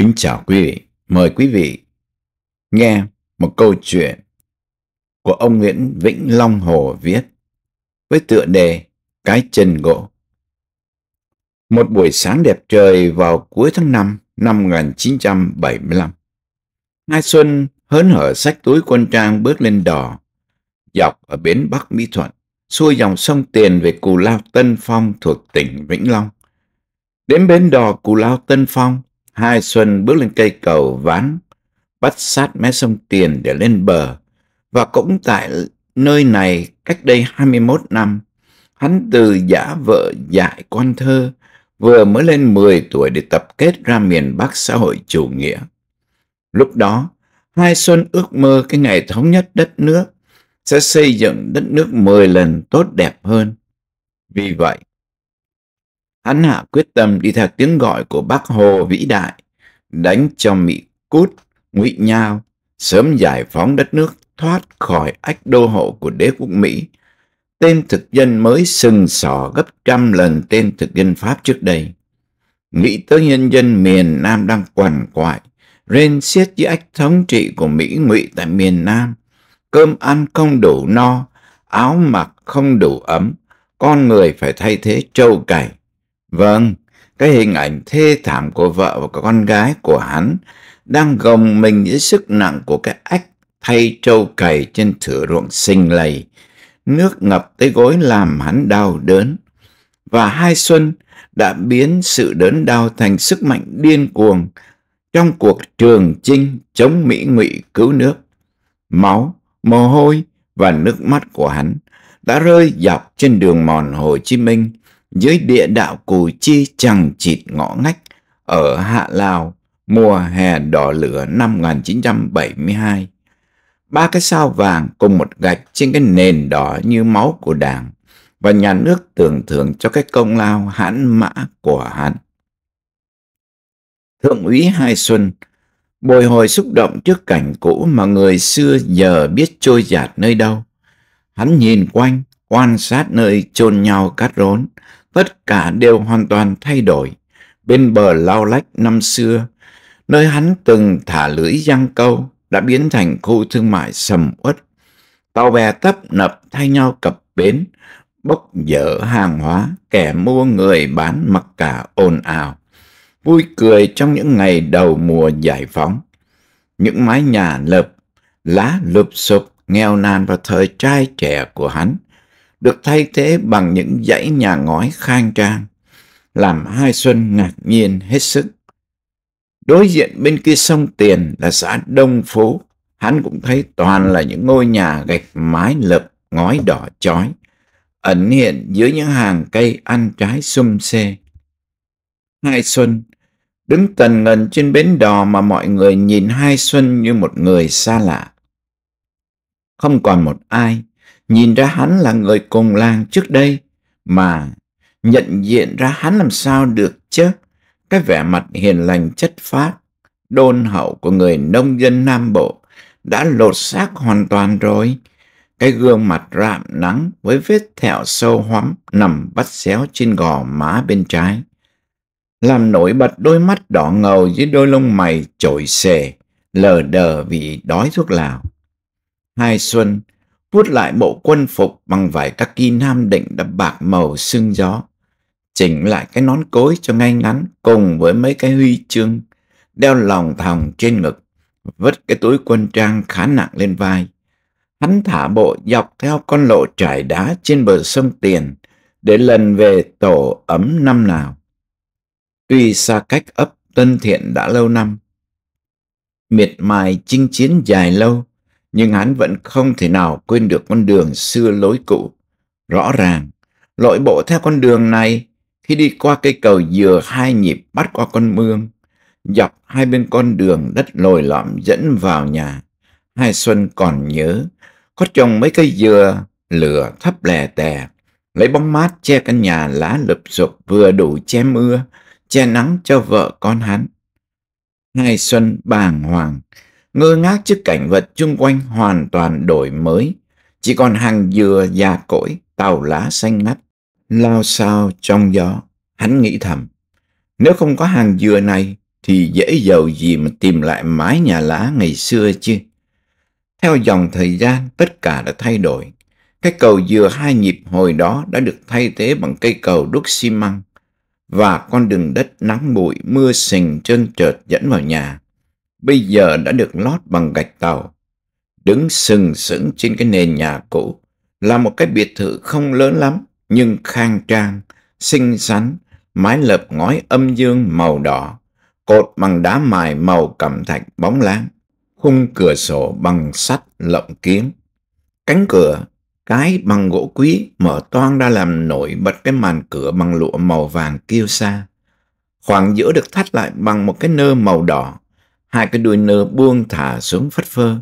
Kính chào quý vị, mời quý vị nghe một câu chuyện của ông Nguyễn Vĩnh Long Hồ viết với tựa đề Cái chân gỗ. Một buổi sáng đẹp trời vào cuối tháng 5 năm 1975, Mai Xuân hớn hở sách túi quân trang bước lên đò, dọc ở bến Bắc Mỹ Thuận, xuôi dòng sông Tiền về Cù Lao Tân Phong thuộc tỉnh Vĩnh Long. Đến bến đò Cù Lao Tân Phong, Hai Xuân bước lên cây cầu ván, bắt sát mé sông Tiền để lên bờ. Và cũng tại nơi này cách đây 21 năm, hắn từ giả vợ dại con thơ, vừa mới lên 10 tuổi để tập kết ra miền Bắc xã hội chủ nghĩa. Lúc đó, Hai Xuân ước mơ cái ngày thống nhất đất nước sẽ xây dựng đất nước 10 lần tốt đẹp hơn. Vì vậy, hắn hạ quyết tâm đi theo tiếng gọi của bác Hồ vĩ đại, đánh cho Mỹ cút, ngụy nhao, sớm giải phóng đất nước thoát khỏi ách đô hộ của đế quốc Mỹ. Tên thực dân mới sừng sỏ gấp trăm lần tên thực dân Pháp trước đây. Nghĩ tới nhân dân miền Nam đang quằn quại, rên xiết dưới ách thống trị của Mỹ ngụy tại miền Nam, cơm ăn không đủ no, áo mặc không đủ ấm, con người phải thay thế trâu cày Vâng, cái hình ảnh thê thảm của vợ và con gái của hắn đang gồng mình dưới sức nặng của cái ách thay trâu cày trên thửa ruộng xình lầy. Nước ngập tới gối làm hắn đau đớn. Và hai xuân đã biến sự đớn đau thành sức mạnh điên cuồng trong cuộc trường chinh chống Mỹ ngụy cứu nước. Máu, mồ hôi và nước mắt của hắn đã rơi dọc trên đường mòn Hồ Chí Minh dưới địa đạo Cù Chi chẳng chịt ngõ ngách ở Hạ Lào mùa hè đỏ lửa năm 1972. Ba cái sao vàng cùng một gạch trên cái nền đỏ như máu của đảng và nhà nước tưởng thưởng cho cái công lao hãn mã của hắn. Thượng úy Hai Xuân bồi hồi xúc động trước cảnh cũ mà người xưa giờ biết trôi giạt nơi đâu. Hắn nhìn quanh, quan sát nơi chôn nhau cát rốn, tất cả đều hoàn toàn thay đổi. Bên bờ lao lách năm xưa, nơi hắn từng thả lưới giăng câu đã biến thành khu thương mại sầm uất. Tàu bè tấp nập thay nhau cập bến, bốc dở hàng hóa, kẻ mua người bán mặc cả ồn ào. Vui cười trong những ngày đầu mùa giải phóng. Những mái nhà lợp, lá lụp sụp, nghèo nàn vào thời trai trẻ của hắn – được thay thế bằng những dãy nhà ngói khang trang, làm Hai Xuân ngạc nhiên hết sức. Đối diện bên kia sông Tiền là xã Đông Phố, hắn cũng thấy toàn là những ngôi nhà gạch mái lợp ngói đỏ chói, ẩn hiện dưới những hàng cây ăn trái sum xê. Hai Xuân đứng tần ngần trên bến đò mà mọi người nhìn Hai Xuân như một người xa lạ. Không còn một ai nhìn ra hắn là người cùng làng trước đây, mà nhận diện ra hắn làm sao được chứ? Cái vẻ mặt hiền lành chất phác đôn hậu của người nông dân Nam Bộ đã lột xác hoàn toàn rồi. Cái gương mặt rạm nắng với vết thẹo sâu hoắm nằm bắt xéo trên gò má bên trái. Làm nổi bật đôi mắt đỏ ngầu dưới đôi lông mày trồi xề, lờ đờ vì đói thuốc lào. Hai Xuân vuốt lại bộ quân phục bằng vải kaki nam định đã bạc màu sương gió. Chỉnh lại cái nón cối cho ngay ngắn cùng với mấy cái huy chương, đeo lòng thòng trên ngực, vứt cái túi quân trang khá nặng lên vai. Hắn thả bộ dọc theo con lộ trải đá trên bờ sông Tiền để lần về tổ ấm năm nào. Tuy xa cách ấp Tân Thiện đã lâu năm, miệt mài chinh chiến dài lâu, nhưng hắn vẫn không thể nào quên được con đường xưa lối cũ. Rõ ràng, lội bộ theo con đường này khi đi qua cây cầu dừa hai nhịp bắt qua con mương, dọc hai bên con đường đất lồi lõm dẫn vào nhà. Hai Xuân còn nhớ, có trồng mấy cây dừa, lửa thấp lè tè, lấy bóng mát che căn nhà lá lụp sụp vừa đủ che mưa, che nắng cho vợ con hắn. Hai Xuân bàng hoàng, ngơ ngác trước cảnh vật chung quanh hoàn toàn đổi mới. Chỉ còn hàng dừa già cỗi, tàu lá xanh ngắt, lao sao trong gió. Hắn nghĩ thầm, nếu không có hàng dừa này thì dễ giàu gì mà tìm lại mái nhà lá ngày xưa chứ. Theo dòng thời gian, tất cả đã thay đổi. Cái cầu dừa hai nhịp hồi đó đã được thay thế bằng cây cầu đúc xi măng và con đường đất nắng bụi mưa sình chân trượt dẫn vào nhà bây giờ đã được lót bằng gạch tàu. Đứng sừng sững trên cái nền nhà cũ là một cái biệt thự không lớn lắm nhưng khang trang, xinh xắn, mái lợp ngói âm dương màu đỏ, cột bằng đá mài màu cẩm thạch bóng láng, khung cửa sổ bằng sắt lộng kiếm. Cánh cửa, cái bằng gỗ quý mở toang ra làm nổi bật cái màn cửa bằng lụa màu vàng kiêu sa. Khoảng giữa được thắt lại bằng một cái nơ màu đỏ, hai cái đuôi nơ buông thả xuống phất phơ.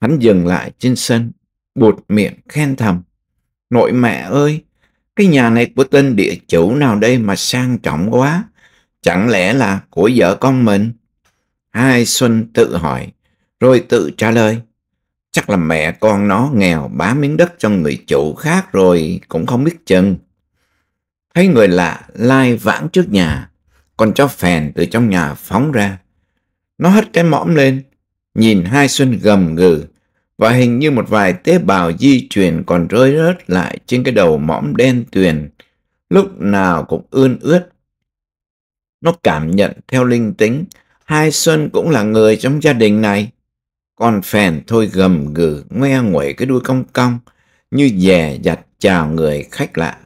Hắn dừng lại trên sân, buột miệng khen thầm. Nội mẹ ơi, cái nhà này của tên địa chủ nào đây mà sang trọng quá, chẳng lẽ là của vợ con mình? Hai Xuân tự hỏi, rồi tự trả lời. Chắc là mẹ con nó nghèo bá miếng đất cho người chủ khác rồi cũng không biết chừng. Thấy người lạ lai vãng trước nhà, còn cho phèn từ trong nhà phóng ra. Nó hất cái mõm lên, nhìn hai Xuân gầm gừ và hình như một vài tế bào di chuyển còn rơi rớt lại trên cái đầu mõm đen tuyền, lúc nào cũng ươn ướt. Nó cảm nhận theo linh tính, hai Xuân cũng là người trong gia đình này. Con phèn thôi gầm gừ, ngoe nguẩy cái đuôi cong cong, như dè dặt chào người khách lạ.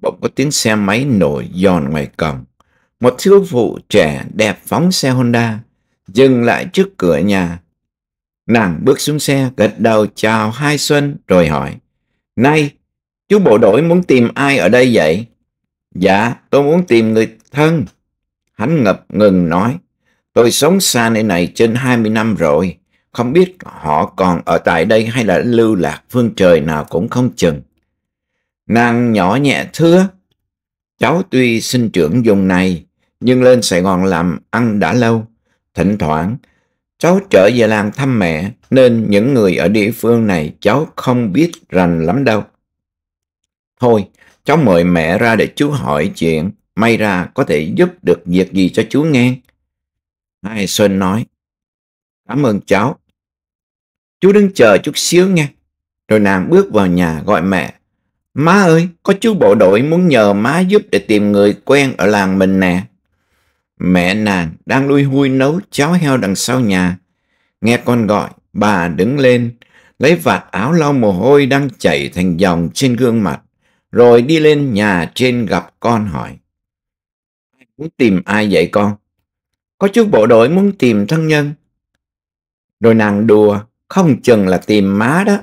Bỗng có tiếng xe máy nổ giòn ngoài cổng. Một thiếu phụ trẻ đẹp phóng xe Honda, dừng lại trước cửa nhà. Nàng bước xuống xe, gật đầu chào Hai Xuân rồi hỏi. Này, chú bộ đội muốn tìm ai ở đây vậy? Dạ, tôi muốn tìm người thân. Hắn ngập ngừng nói. Tôi sống xa nơi này trên 20 năm rồi. Không biết họ còn ở tại đây hay là lưu lạc phương trời nào cũng không chừng. Nàng nhỏ nhẹ thưa. Cháu tuy sinh trưởng vùng này, nhưng lên Sài Gòn làm ăn đã lâu. Thỉnh thoảng, cháu trở về làng thăm mẹ nên những người ở địa phương này cháu không biết rành lắm đâu. Thôi, cháu mời mẹ ra để chú hỏi chuyện, may ra có thể giúp được việc gì cho chú nghe. Hai Xuân nói, cảm ơn cháu. Chú đứng chờ chút xíu nha. Rồi nàng bước vào nhà gọi mẹ. Má ơi, có chú bộ đội muốn nhờ má giúp để tìm người quen ở làng mình nè. Mẹ nàng đang lui hui nấu cháo heo đằng sau nhà. Nghe con gọi, bà đứng lên, lấy vạt áo lau mồ hôi đang chảy thành dòng trên gương mặt, rồi đi lên nhà trên gặp con hỏi. Muốn tìm ai vậy con? Có chú bộ đội muốn tìm thân nhân. Rồi nàng đùa, không chừng là tìm má đó.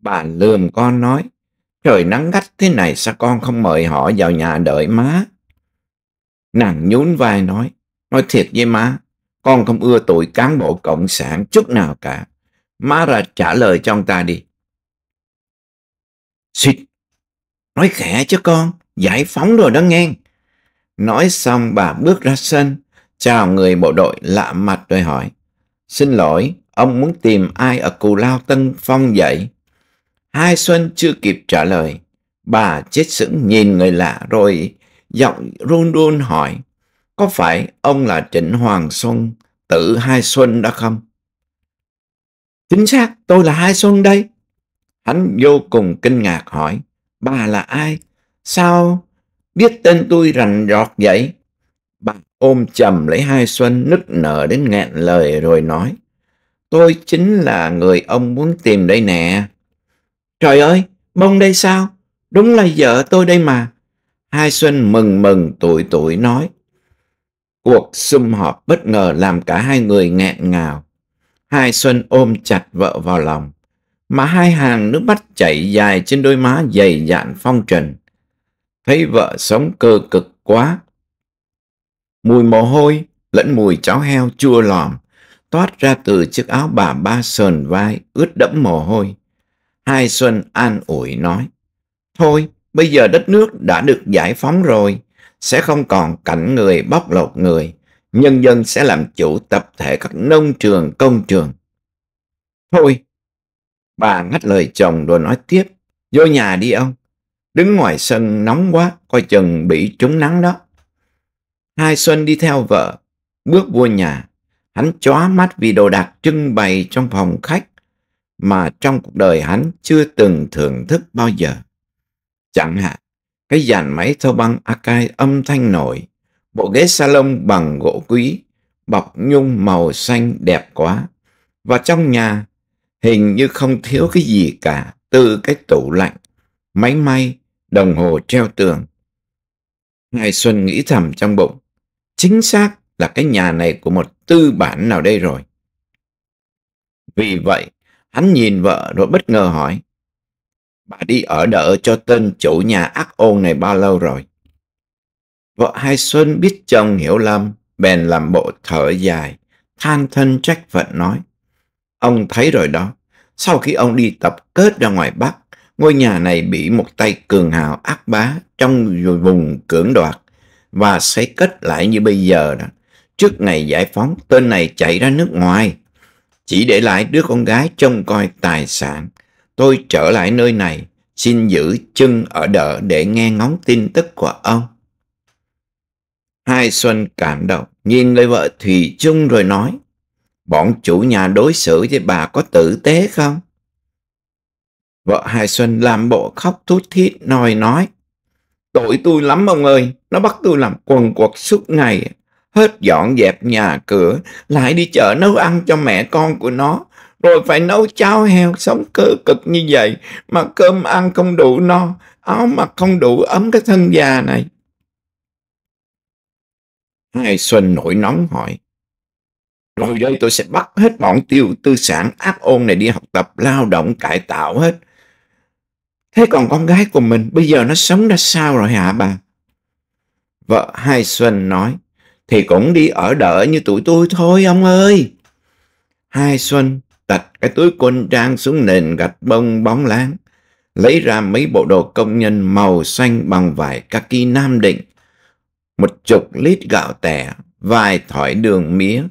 Bà lườm con nói, trời nắng gắt thế này sao con không mời họ vào nhà đợi má? Nàng nhún vai nói, nói thiệt với má, con không ưa tụi cán bộ cộng sản chút nào cả. Má ra trả lời cho ông ta đi. Xịt, nói khẽ cho con, giải phóng rồi đó nghe. Nói xong bà bước ra sân, chào người bộ đội lạ mặt rồi hỏi. Xin lỗi, ông muốn tìm ai ở Cù Lao Tân Phong vậy? Hai Xuân chưa kịp trả lời. Bà chết sững nhìn người lạ rồi giọng run run hỏi, có phải ông là Trịnh Hoàng Xuân, tự Hai Xuân đó không? Chính xác, tôi là Hai Xuân đây. Hắn vô cùng kinh ngạc hỏi, bà là ai? Sao biết tên tôi rành rọt vậy? Bà ôm chầm lấy Hai Xuân nức nở đến nghẹn lời rồi nói, tôi chính là người ông muốn tìm đây nè. Trời ơi, bông đây sao? Đúng là vợ tôi đây mà. Hai Xuân mừng mừng tuổi tuổi nói. Cuộc sum họp bất ngờ làm cả hai người nghẹn ngào. Hai Xuân ôm chặt vợ vào lòng, mà hai hàng nước mắt chảy dài trên đôi má dày dạn phong trần. Thấy vợ sống cơ cực quá. Mùi mồ hôi lẫn mùi cháo heo chua lòm toát ra từ chiếc áo bà ba sờn vai ướt đẫm mồ hôi. Hai Xuân an ủi nói, Thôi, Bây giờ đất nước đã được giải phóng rồi, sẽ không còn cảnh người bóc lột người. Nhân dân sẽ làm chủ tập thể các nông trường, công trường. Thôi, bà ngắt lời chồng rồi nói tiếp. Vô nhà đi ông, đứng ngoài sân nóng quá, coi chừng bị trúng nắng đó. Hai Xuân đi theo vợ, bước vô nhà. Hắn chóa mắt vì đồ đạc trưng bày trong phòng khách mà trong cuộc đời hắn chưa từng thưởng thức bao giờ chẳng hạn. Cái dàn máy thâu băng Akai âm thanh nổi, bộ ghế salon bằng gỗ quý, bọc nhung màu xanh đẹp quá. Và trong nhà hình như không thiếu cái gì cả, từ cái tủ lạnh, máy may, đồng hồ treo tường. Ngài Xuân nghĩ thầm trong bụng, chính xác là cái nhà này của một tư bản nào đây rồi. Vì vậy, hắn nhìn vợ rồi bất ngờ hỏi, Bà đi ở đỡ cho tên chủ nhà ác ôn này bao lâu rồi? Vợ Hai Xuân biết chồng hiểu lầm, bèn làm bộ thở dài, than thân trách phận nói. Ông thấy rồi đó, sau khi ông đi tập kết ra ngoài Bắc, ngôi nhà này bị một tay cường hào ác bá trong vùng cưỡng đoạt và xây kết lại như bây giờ đó. Trước ngày giải phóng, tên này chạy ra nước ngoài, chỉ để lại đứa con gái trông coi tài sản. Tôi trở lại nơi này, xin giữ chân ở đợ để nghe ngóng tin tức của ông. Hai Xuân cảm động, nhìn người vợ Thùy Trung rồi nói, bọn chủ nhà đối xử với bà có tử tế không? Vợ Hai Xuân làm bộ khóc thút thít nòi nói, tội tôi lắm ông ơi, nó bắt tôi làm quần quật suốt ngày, hết dọn dẹp nhà cửa, lại đi chợ nấu ăn cho mẹ con của nó, rồi phải nấu cháo heo sống cơ cực như vậy mà cơm ăn không đủ no áo mặc không đủ ấm cái thân già này hai xuân nổi nóng hỏi rồi đây tôi sẽ bắt hết bọn tiêu tư sản ác ôn này đi học tập lao động cải tạo hết thế còn con gái của mình bây giờ nó sống ra sao rồi hả bà vợ hai xuân nói thì cũng đi ở đợi như tụi tôi thôi ông ơi hai xuân đặt cái túi quân trang xuống nền gạch bông bóng láng, lấy ra mấy bộ đồ công nhân màu xanh bằng vải kaki Nam Định, một chục lít gạo tẻ, vài thỏi đường mía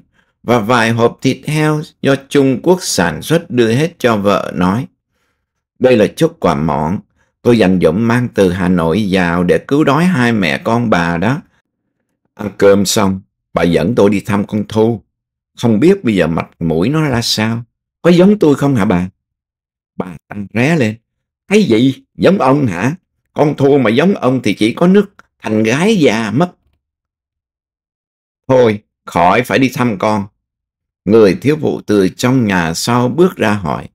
và vài hộp thịt heo do Trung Quốc sản xuất đưa hết cho vợ nói. Đây là chút quà mọn, tôi dành dụm mang từ Hà Nội vào để cứu đói hai mẹ con bà đó. Ăn cơm xong, bà dẫn tôi đi thăm con Thu. Không biết bây giờ mặt mũi nó ra sao có giống tôi không hả bà? Bà tăng ré lên, thấy gì, giống ông hả? Con thua mà giống ông thì chỉ có nước thành gái già mất. Thôi, khỏi phải đi thăm con. Người thiếu phụ từ trong nhà sau bước ra hỏi.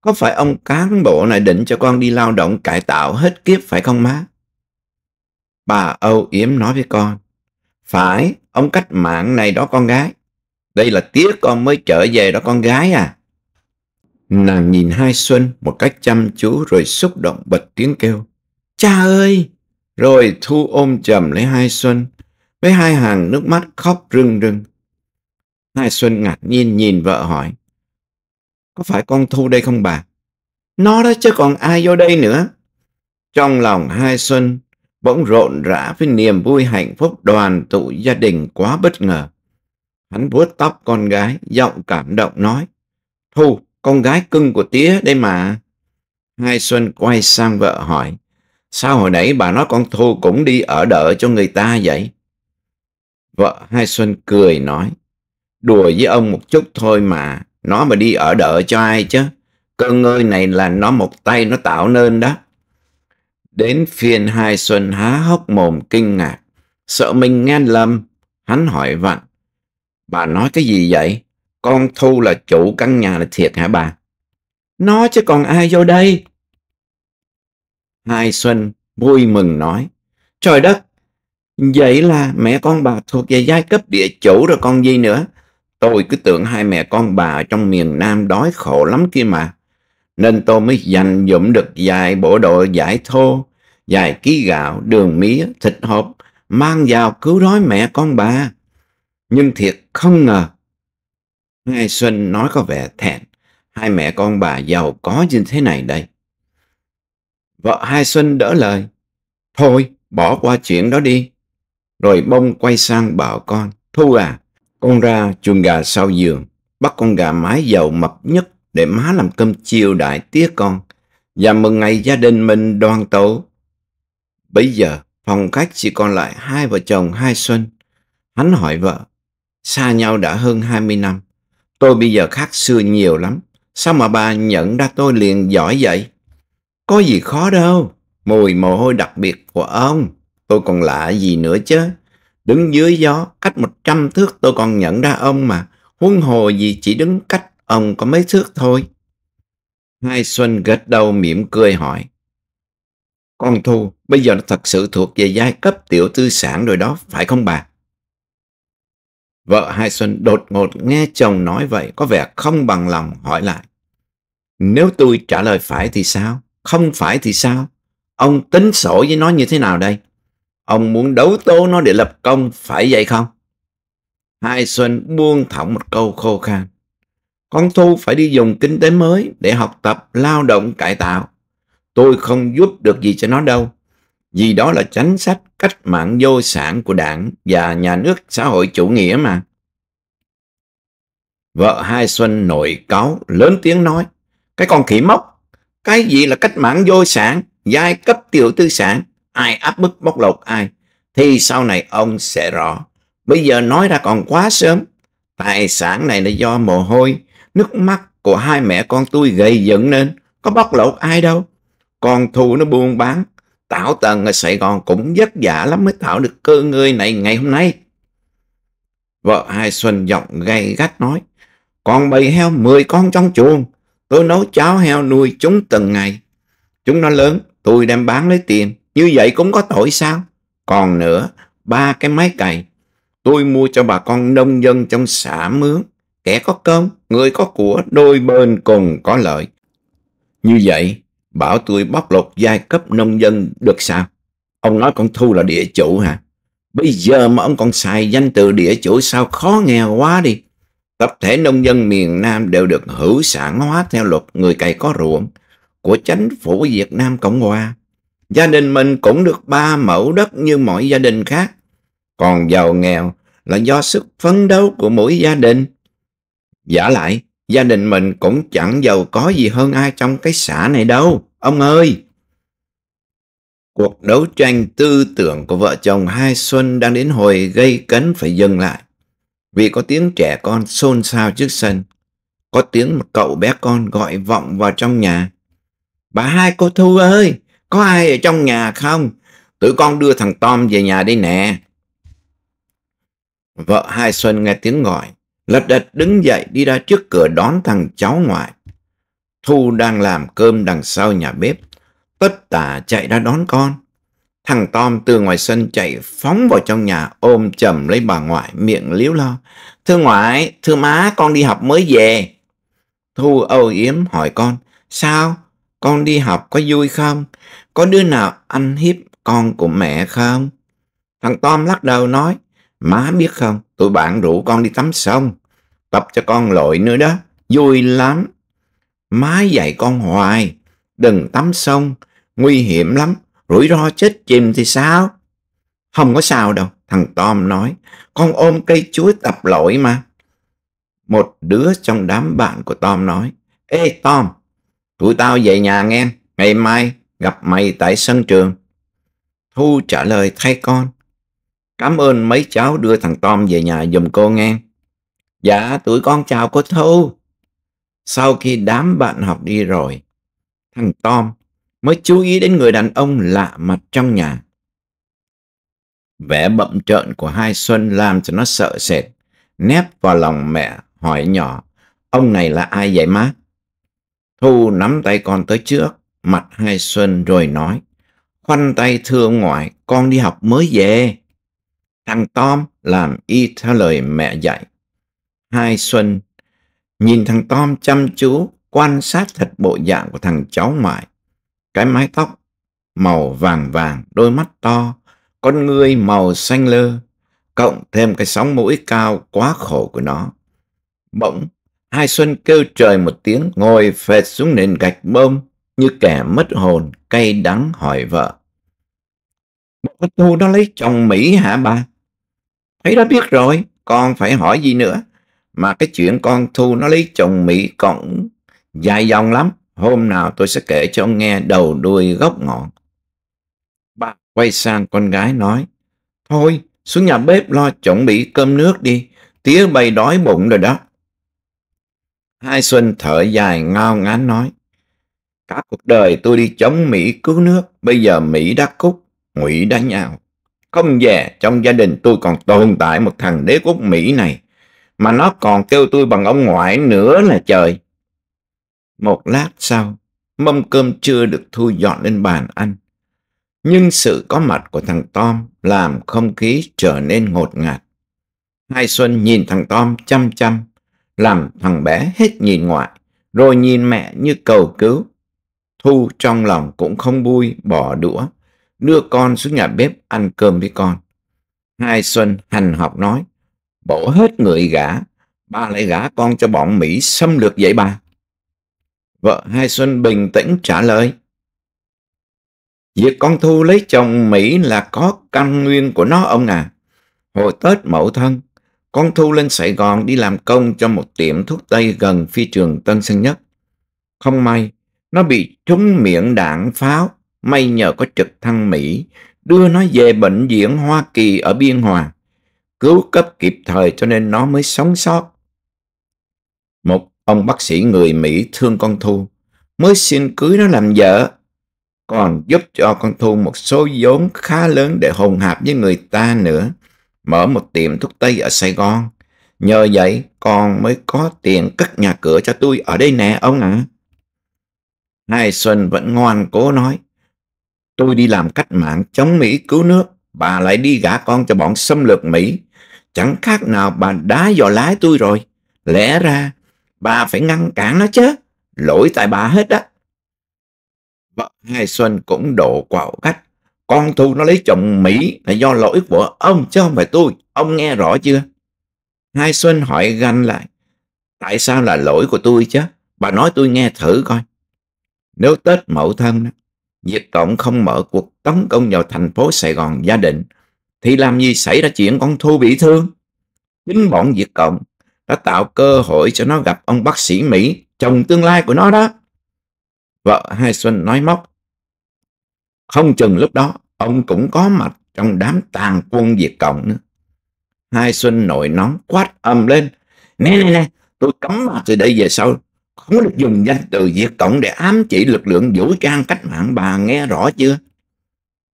Có phải ông cán bộ này định cho con đi lao động cải tạo hết kiếp phải không má? Bà Âu Yếm nói với con. Phải, ông cách mạng này đó con gái. Đây là tiếc con mới trở về đó con gái à. Nàng nhìn hai Xuân một cách chăm chú rồi xúc động bật tiếng kêu. Cha ơi! Rồi Thu ôm chầm lấy hai Xuân, với hai hàng nước mắt khóc rưng rưng. Hai Xuân ngạc nhiên nhìn vợ hỏi. Có phải con Thu đây không bà? Nó đó chứ còn ai vô đây nữa. Trong lòng hai Xuân bỗng rộn rã với niềm vui hạnh phúc đoàn tụ gia đình quá bất ngờ. Hắn vuốt tóc con gái, giọng cảm động nói. Thu, con gái cưng của tía đây mà. Hai Xuân quay sang vợ hỏi, sao hồi nãy bà nói con Thu cũng đi ở đợi cho người ta vậy? Vợ Hai Xuân cười nói, đùa với ông một chút thôi mà, nó mà đi ở đợi cho ai chứ? Cơn ngơi này là nó một tay nó tạo nên đó. Đến phiên Hai Xuân há hốc mồm kinh ngạc, sợ mình nghe lầm, hắn hỏi vặn, bà nói cái gì vậy? Con Thu là chủ căn nhà là thiệt hả bà? Nó chứ còn ai vô đây? Hai Xuân vui mừng nói. Trời đất, vậy là mẹ con bà thuộc về giai cấp địa chủ rồi còn gì nữa. Tôi cứ tưởng hai mẹ con bà ở trong miền Nam đói khổ lắm kia mà. Nên tôi mới dành dụm được vài bộ đội giải thô, vài ký gạo, đường mía, thịt hộp, mang vào cứu đói mẹ con bà. Nhưng thiệt không ngờ, Nghe Xuân nói có vẻ thẹn, hai mẹ con bà giàu có như thế này đây. Vợ hai Xuân đỡ lời, thôi bỏ qua chuyện đó đi. Rồi bông quay sang bảo con, Thu à, con ra chuồng gà sau giường, bắt con gà mái giàu mập nhất để má làm cơm chiều đại tía con và mừng ngày gia đình mình đoàn tụ. Bây giờ phòng khách chỉ còn lại hai vợ chồng hai Xuân. Hắn hỏi vợ, xa nhau đã hơn 20 năm, Tôi bây giờ khác xưa nhiều lắm. Sao mà bà nhận ra tôi liền giỏi vậy? Có gì khó đâu. Mùi mồ hôi đặc biệt của ông. Tôi còn lạ gì nữa chứ. Đứng dưới gió, cách một trăm thước tôi còn nhận ra ông mà. Huân hồ gì chỉ đứng cách ông có mấy thước thôi. Hai Xuân gật đầu mỉm cười hỏi. Con Thu, bây giờ nó thật sự thuộc về giai cấp tiểu tư sản rồi đó, phải không bà? Vợ Hai Xuân đột ngột nghe chồng nói vậy có vẻ không bằng lòng hỏi lại. Nếu tôi trả lời phải thì sao? Không phải thì sao? Ông tính sổ với nó như thế nào đây? Ông muốn đấu tố nó để lập công, phải vậy không? Hai Xuân buông thõng một câu khô khan. Con Thu phải đi dùng kinh tế mới để học tập, lao động, cải tạo. Tôi không giúp được gì cho nó đâu vì đó là chính sách cách mạng vô sản của đảng và nhà nước xã hội chủ nghĩa mà. Vợ Hai Xuân nội cáo lớn tiếng nói, cái con khỉ mốc, cái gì là cách mạng vô sản, giai cấp tiểu tư sản, ai áp bức bóc lột ai, thì sau này ông sẽ rõ. Bây giờ nói ra còn quá sớm, tài sản này là do mồ hôi, nước mắt của hai mẹ con tôi gây dựng nên, có bóc lột ai đâu. Còn thù nó buôn bán, Tảo Tần ở Sài Gòn cũng vất vả lắm mới tạo được cơ ngơi này ngày hôm nay. Vợ Hai Xuân giọng gay gắt nói, còn bầy heo mười con trong chuồng, tôi nấu cháo heo nuôi chúng từng ngày. Chúng nó lớn, tôi đem bán lấy tiền, như vậy cũng có tội sao? Còn nữa, ba cái máy cày, tôi mua cho bà con nông dân trong xã mướn, kẻ có cơm, người có của, đôi bên cùng có lợi. Như vậy, Bảo tôi bóc lột giai cấp nông dân được sao? Ông nói con Thu là địa chủ hả? Bây giờ mà ông còn xài danh từ địa chủ sao khó nghe quá đi. Tập thể nông dân miền Nam đều được hữu sản hóa theo luật người cày có ruộng của chính phủ Việt Nam Cộng Hòa. Gia đình mình cũng được ba mẫu đất như mọi gia đình khác. Còn giàu nghèo là do sức phấn đấu của mỗi gia đình. Giả lại, gia đình mình cũng chẳng giàu có gì hơn ai trong cái xã này đâu. Ông ơi! Cuộc đấu tranh tư tưởng của vợ chồng hai Xuân đang đến hồi gây cấn phải dừng lại. Vì có tiếng trẻ con xôn xao trước sân. Có tiếng một cậu bé con gọi vọng vào trong nhà. Bà hai cô Thu ơi! Có ai ở trong nhà không? Tụi con đưa thằng Tom về nhà đi nè. Vợ hai Xuân nghe tiếng gọi, lật đật đứng dậy đi ra trước cửa đón thằng cháu ngoại. Thu đang làm cơm đằng sau nhà bếp. Tất tả chạy ra đón con. Thằng Tom từ ngoài sân chạy phóng vào trong nhà ôm chầm lấy bà ngoại miệng liếu lo. Thưa ngoại, thưa má, con đi học mới về. Thu âu yếm hỏi con, sao? Con đi học có vui không? Có đứa nào ăn hiếp con của mẹ không? Thằng Tom lắc đầu nói, má biết không, tụi bạn rủ con đi tắm sông, tập cho con lội nữa đó, vui lắm má dạy con hoài, đừng tắm sông, nguy hiểm lắm, rủi ro chết chìm thì sao? Không có sao đâu, thằng Tom nói, con ôm cây chuối tập lỗi mà. Một đứa trong đám bạn của Tom nói, Ê Tom, tụi tao về nhà nghe, ngày mai gặp mày tại sân trường. Thu trả lời thay con, cảm ơn mấy cháu đưa thằng Tom về nhà giùm cô nghe. Dạ, tụi con chào cô Thu. Sau khi đám bạn học đi rồi, thằng Tom mới chú ý đến người đàn ông lạ mặt trong nhà. Vẻ bậm trợn của hai Xuân làm cho nó sợ sệt, nép vào lòng mẹ hỏi nhỏ, ông này là ai vậy má? Thu nắm tay con tới trước, mặt hai Xuân rồi nói, khoanh tay thưa ông ngoại, con đi học mới về. Thằng Tom làm y theo lời mẹ dạy. Hai Xuân nhìn thằng Tom chăm chú quan sát thật bộ dạng của thằng cháu ngoại. Cái mái tóc màu vàng vàng, đôi mắt to, con ngươi màu xanh lơ, cộng thêm cái sóng mũi cao quá khổ của nó. Bỗng, hai Xuân kêu trời một tiếng ngồi phệt xuống nền gạch bông như kẻ mất hồn, cay đắng hỏi vợ. Bộ tu nó lấy chồng Mỹ hả bà? Thấy đã biết rồi, còn phải hỏi gì nữa? Mà cái chuyện con Thu nó lấy chồng Mỹ cộng dài dòng lắm. Hôm nào tôi sẽ kể cho ông nghe đầu đuôi gốc ngọn. Bà quay sang con gái nói, Thôi, xuống nhà bếp lo chuẩn bị cơm nước đi, tía bày đói bụng rồi đó. Hai Xuân thở dài ngao ngán nói, Cả cuộc đời tôi đi chống Mỹ cứu nước, bây giờ Mỹ đã cúc, Ngụy đã nhào. Không về trong gia đình tôi còn tồn tại một thằng đế quốc Mỹ này, mà nó còn kêu tôi bằng ông ngoại nữa là trời. Một lát sau, mâm cơm chưa được thu dọn lên bàn ăn. Nhưng sự có mặt của thằng Tom làm không khí trở nên ngột ngạt. Hai Xuân nhìn thằng Tom chăm chăm, làm thằng bé hết nhìn ngoại, rồi nhìn mẹ như cầu cứu. Thu trong lòng cũng không vui, bỏ đũa, đưa con xuống nhà bếp ăn cơm với con. Hai Xuân hành học nói, Bỏ hết người gã, ba lại gả con cho bọn Mỹ xâm lược vậy bà. Vợ Hai Xuân bình tĩnh trả lời. Việc con Thu lấy chồng Mỹ là có căn nguyên của nó ông à. Hồi Tết mậu thân, con Thu lên Sài Gòn đi làm công cho một tiệm thuốc Tây gần phi trường Tân Sơn Nhất. Không may, nó bị trúng miệng đạn pháo, may nhờ có trực thăng Mỹ, đưa nó về bệnh viện Hoa Kỳ ở Biên Hòa cứu cấp kịp thời cho nên nó mới sống sót. Một ông bác sĩ người Mỹ thương con Thu, mới xin cưới nó làm vợ, còn giúp cho con Thu một số vốn khá lớn để hồn hạp với người ta nữa, mở một tiệm thuốc Tây ở Sài Gòn. Nhờ vậy con mới có tiền cất nhà cửa cho tôi ở đây nè ông ạ. À. Hai Xuân vẫn ngoan cố nói, tôi đi làm cách mạng chống Mỹ cứu nước, bà lại đi gả con cho bọn xâm lược Mỹ. Chẳng khác nào bà đá vào lái tôi rồi. Lẽ ra bà phải ngăn cản nó chứ. Lỗi tại bà hết á. Vợ Hai Xuân cũng đổ quạo cách. Con Thu nó lấy chồng Mỹ là do lỗi của ông chứ không phải tôi. Ông nghe rõ chưa? Hai Xuân hỏi ganh lại. Tại sao là lỗi của tôi chứ? Bà nói tôi nghe thử coi. Nếu Tết Mậu Thân, Diệp cộng không mở cuộc tấn công vào thành phố Sài Gòn gia đình thì làm gì xảy ra chuyện con Thu bị thương. Chính bọn Việt Cộng đã tạo cơ hội cho nó gặp ông bác sĩ Mỹ, chồng tương lai của nó đó. Vợ Hai Xuân nói móc. Không chừng lúc đó, ông cũng có mặt trong đám tàn quân Việt Cộng nữa. Hai Xuân nổi nóng quát ầm lên. Nè nè nè, tôi cấm bà từ đây về sau. Không được dùng danh từ Việt Cộng để ám chỉ lực lượng vũ trang cách mạng bà nghe rõ chưa?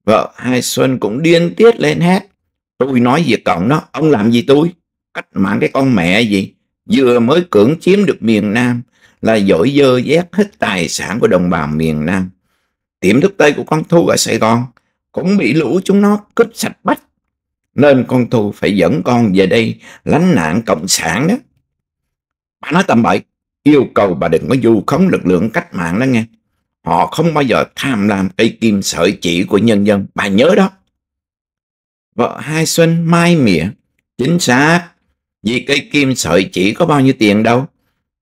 Vợ Hai Xuân cũng điên tiết lên hét. Tôi nói gì cộng đó, ông làm gì tôi? Cách mạng cái con mẹ gì? Vừa mới cưỡng chiếm được miền Nam là dội dơ dét hết tài sản của đồng bào miền Nam. Tiệm thuốc tây của con Thu ở Sài Gòn cũng bị lũ chúng nó cướp sạch bách. Nên con Thu phải dẫn con về đây lánh nạn cộng sản đó. Bà nói tầm bậy, yêu cầu bà đừng có du khống lực lượng cách mạng đó nghe. Họ không bao giờ tham lam cây kim sợi chỉ của nhân dân. Bà nhớ đó. Vợ Hai Xuân mai mỉa. Chính xác. Vì cây kim sợi chỉ có bao nhiêu tiền đâu.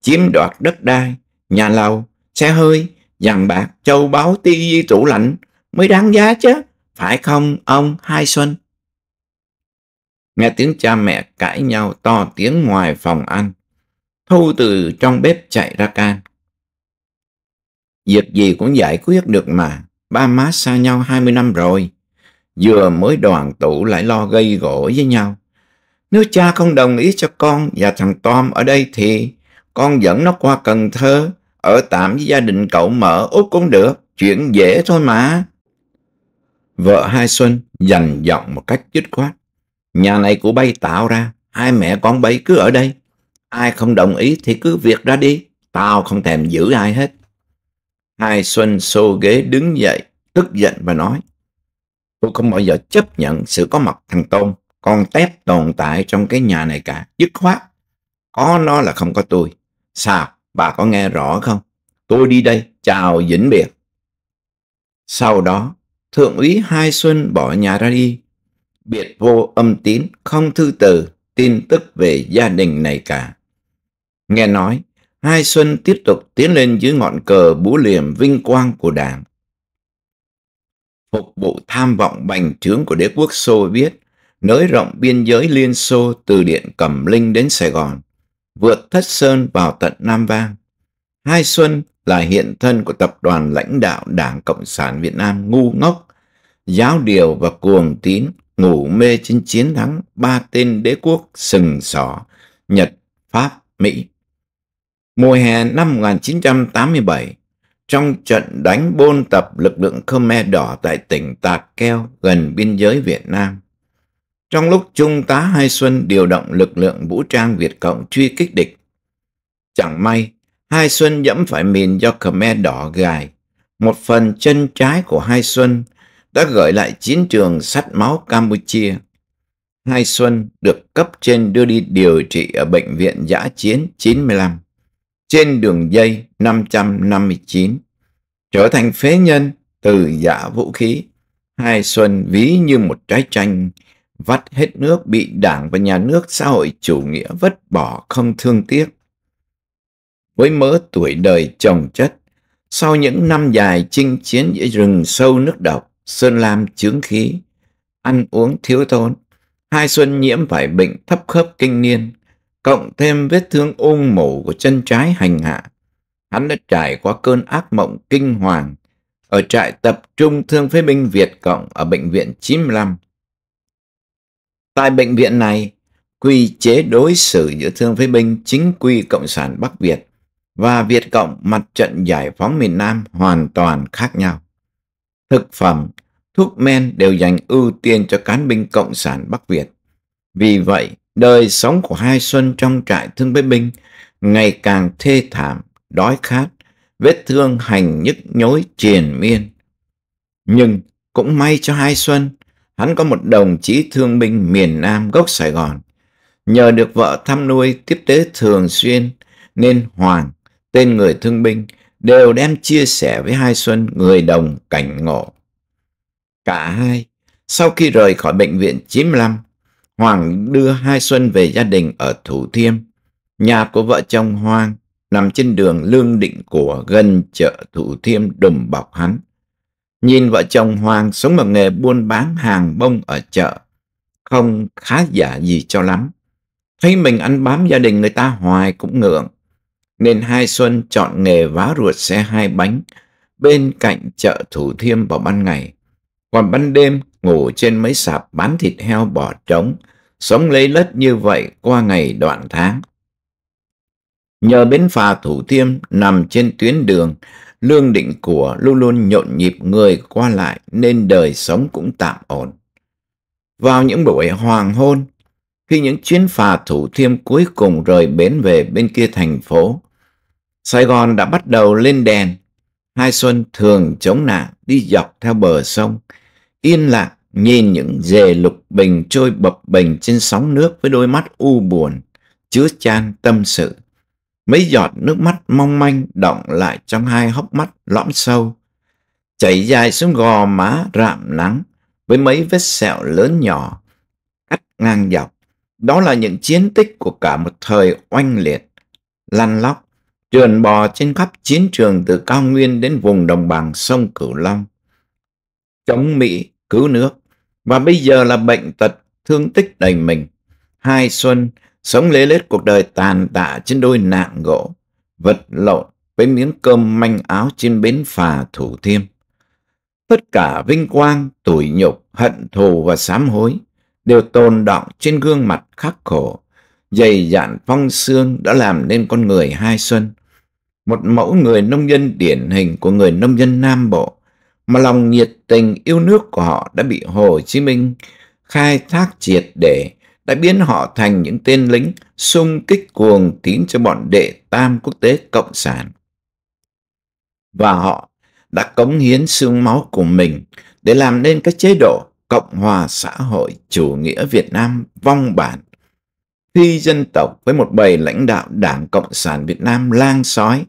Chiếm đoạt đất đai, nhà lầu, xe hơi, vàng bạc, châu báu, di tủ lạnh mới đáng giá chứ. Phải không ông Hai Xuân? Nghe tiếng cha mẹ cãi nhau to tiếng ngoài phòng ăn. Thu từ trong bếp chạy ra can việc gì cũng giải quyết được mà. Ba má xa nhau 20 năm rồi, vừa mới đoàn tụ lại lo gây gỗ với nhau. Nếu cha không đồng ý cho con và thằng Tom ở đây thì con dẫn nó qua Cần Thơ, ở tạm với gia đình cậu mở út cũng được, chuyện dễ thôi mà. Vợ Hai Xuân dành giọng một cách dứt khoát. Nhà này của bay tạo ra, hai mẹ con bay cứ ở đây. Ai không đồng ý thì cứ việc ra đi, tao không thèm giữ ai hết. Hai Xuân xô ghế đứng dậy, tức giận và nói, Tôi không bao giờ chấp nhận sự có mặt thằng Tôn, con tép tồn tại trong cái nhà này cả, dứt khoát. Có nó là không có tôi. Sao, bà có nghe rõ không? Tôi đi đây, chào vĩnh biệt. Sau đó, Thượng úy Hai Xuân bỏ nhà ra đi. Biệt vô âm tín, không thư từ, tin tức về gia đình này cả. Nghe nói, Hai Xuân tiếp tục tiến lên dưới ngọn cờ búa liềm vinh quang của đảng. Phục vụ tham vọng bành trướng của đế quốc Xô Viết, nới rộng biên giới Liên Xô từ Điện Cẩm Linh đến Sài Gòn, vượt Thất Sơn vào tận Nam Vang. Hai Xuân là hiện thân của tập đoàn lãnh đạo Đảng Cộng sản Việt Nam ngu ngốc, giáo điều và cuồng tín, ngủ mê trên chiến thắng ba tên đế quốc sừng sỏ Nhật, Pháp, Mỹ. Mùa hè năm 1987, trong trận đánh bôn tập lực lượng Khmer Đỏ tại tỉnh Tạc Keo gần biên giới Việt Nam, trong lúc Trung tá Hai Xuân điều động lực lượng vũ trang Việt Cộng truy kích địch, chẳng may Hai Xuân dẫm phải mìn do Khmer Đỏ gài. Một phần chân trái của Hai Xuân đã gửi lại chiến trường sắt máu Campuchia. Hai Xuân được cấp trên đưa đi điều trị ở Bệnh viện Giã Chiến 95 trên đường dây 559, trở thành phế nhân từ giả vũ khí. Hai Xuân ví như một trái chanh vắt hết nước bị đảng và nhà nước xã hội chủ nghĩa vứt bỏ không thương tiếc. Với mớ tuổi đời trồng chất, sau những năm dài chinh chiến giữa rừng sâu nước độc, Sơn Lam chướng khí, ăn uống thiếu thốn, Hai Xuân nhiễm phải bệnh thấp khớp kinh niên, cộng thêm vết thương ung mủ của chân trái hành hạ. Hắn đã trải qua cơn ác mộng kinh hoàng ở trại tập trung thương phế binh Việt Cộng ở bệnh viện 95. Tại bệnh viện này, quy chế đối xử giữa thương phế binh chính quy Cộng sản Bắc Việt và Việt Cộng mặt trận giải phóng miền Nam hoàn toàn khác nhau. Thực phẩm, thuốc men đều dành ưu tiên cho cán binh Cộng sản Bắc Việt. Vì vậy, Đời sống của Hai Xuân trong trại thương bế binh ngày càng thê thảm, đói khát, vết thương hành nhức nhối triền miên. Nhưng cũng may cho Hai Xuân, hắn có một đồng chí thương binh miền Nam gốc Sài Gòn. Nhờ được vợ thăm nuôi tiếp tế thường xuyên nên Hoàng, tên người thương binh, đều đem chia sẻ với Hai Xuân người đồng cảnh ngộ. Cả hai, sau khi rời khỏi bệnh viện 95, Hoàng đưa Hai Xuân về gia đình ở Thủ Thiêm. Nhà của vợ chồng Hoàng nằm trên đường Lương Định của gần chợ Thủ Thiêm đùm bọc hắn. Nhìn vợ chồng Hoàng sống bằng nghề buôn bán hàng bông ở chợ, không khá giả gì cho lắm. Thấy mình ăn bám gia đình người ta hoài cũng ngượng, nên Hai Xuân chọn nghề vá ruột xe hai bánh bên cạnh chợ Thủ Thiêm vào ban ngày. Còn ban đêm ngủ trên mấy sạp bán thịt heo bỏ trống, sống lấy lất như vậy qua ngày đoạn tháng. Nhờ bến phà Thủ Thiêm nằm trên tuyến đường, lương định của luôn luôn nhộn nhịp người qua lại nên đời sống cũng tạm ổn. Vào những buổi hoàng hôn, khi những chuyến phà Thủ Thiêm cuối cùng rời bến về bên kia thành phố, Sài Gòn đã bắt đầu lên đèn. Hai Xuân thường chống nạn đi dọc theo bờ sông, yên lặng nhìn những dề lục bình trôi bập bình trên sóng nước với đôi mắt u buồn, chứa chan tâm sự. Mấy giọt nước mắt mong manh động lại trong hai hốc mắt lõm sâu, chảy dài xuống gò má rạm nắng với mấy vết sẹo lớn nhỏ, cắt ngang dọc. Đó là những chiến tích của cả một thời oanh liệt, lăn lóc, trườn bò trên khắp chiến trường từ cao nguyên đến vùng đồng bằng sông Cửu Long chống Mỹ, cứu nước. Và bây giờ là bệnh tật, thương tích đầy mình. Hai xuân, sống lê lết cuộc đời tàn tạ trên đôi nạn gỗ, vật lộn với miếng cơm manh áo trên bến phà thủ thiêm. Tất cả vinh quang, tủi nhục, hận thù và sám hối đều tồn đọng trên gương mặt khắc khổ, dày dạn phong xương đã làm nên con người hai xuân. Một mẫu người nông dân điển hình của người nông dân Nam Bộ, mà lòng nhiệt tình yêu nước của họ đã bị Hồ Chí Minh khai thác triệt để đã biến họ thành những tên lính xung kích cuồng tín cho bọn đệ tam quốc tế cộng sản. Và họ đã cống hiến xương máu của mình để làm nên cái chế độ Cộng hòa xã hội chủ nghĩa Việt Nam vong bản, phi dân tộc với một bầy lãnh đạo Đảng Cộng sản Việt Nam lang sói,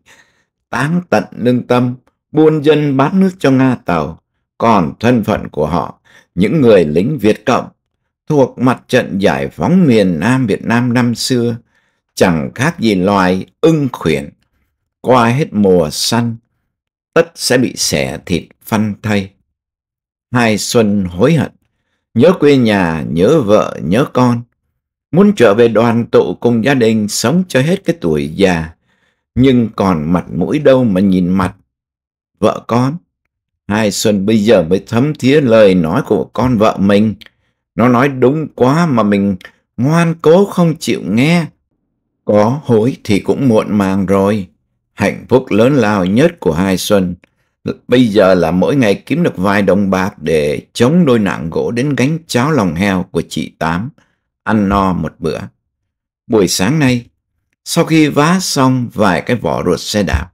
tán tận lương tâm, buôn dân bán nước cho Nga Tàu, còn thân phận của họ, những người lính Việt Cộng, thuộc mặt trận giải phóng miền Nam Việt Nam năm xưa, chẳng khác gì loài ưng khuyển. Qua hết mùa săn, tất sẽ bị xẻ thịt phân thây. Hai Xuân hối hận, nhớ quê nhà, nhớ vợ, nhớ con. Muốn trở về đoàn tụ cùng gia đình sống cho hết cái tuổi già, nhưng còn mặt mũi đâu mà nhìn mặt vợ con. Hai Xuân bây giờ mới thấm thía lời nói của con vợ mình. Nó nói đúng quá mà mình ngoan cố không chịu nghe. Có hối thì cũng muộn màng rồi. Hạnh phúc lớn lao nhất của Hai Xuân bây giờ là mỗi ngày kiếm được vài đồng bạc để chống đôi nặng gỗ đến gánh cháo lòng heo của chị Tám, ăn no một bữa. Buổi sáng nay, sau khi vá xong vài cái vỏ ruột xe đạp,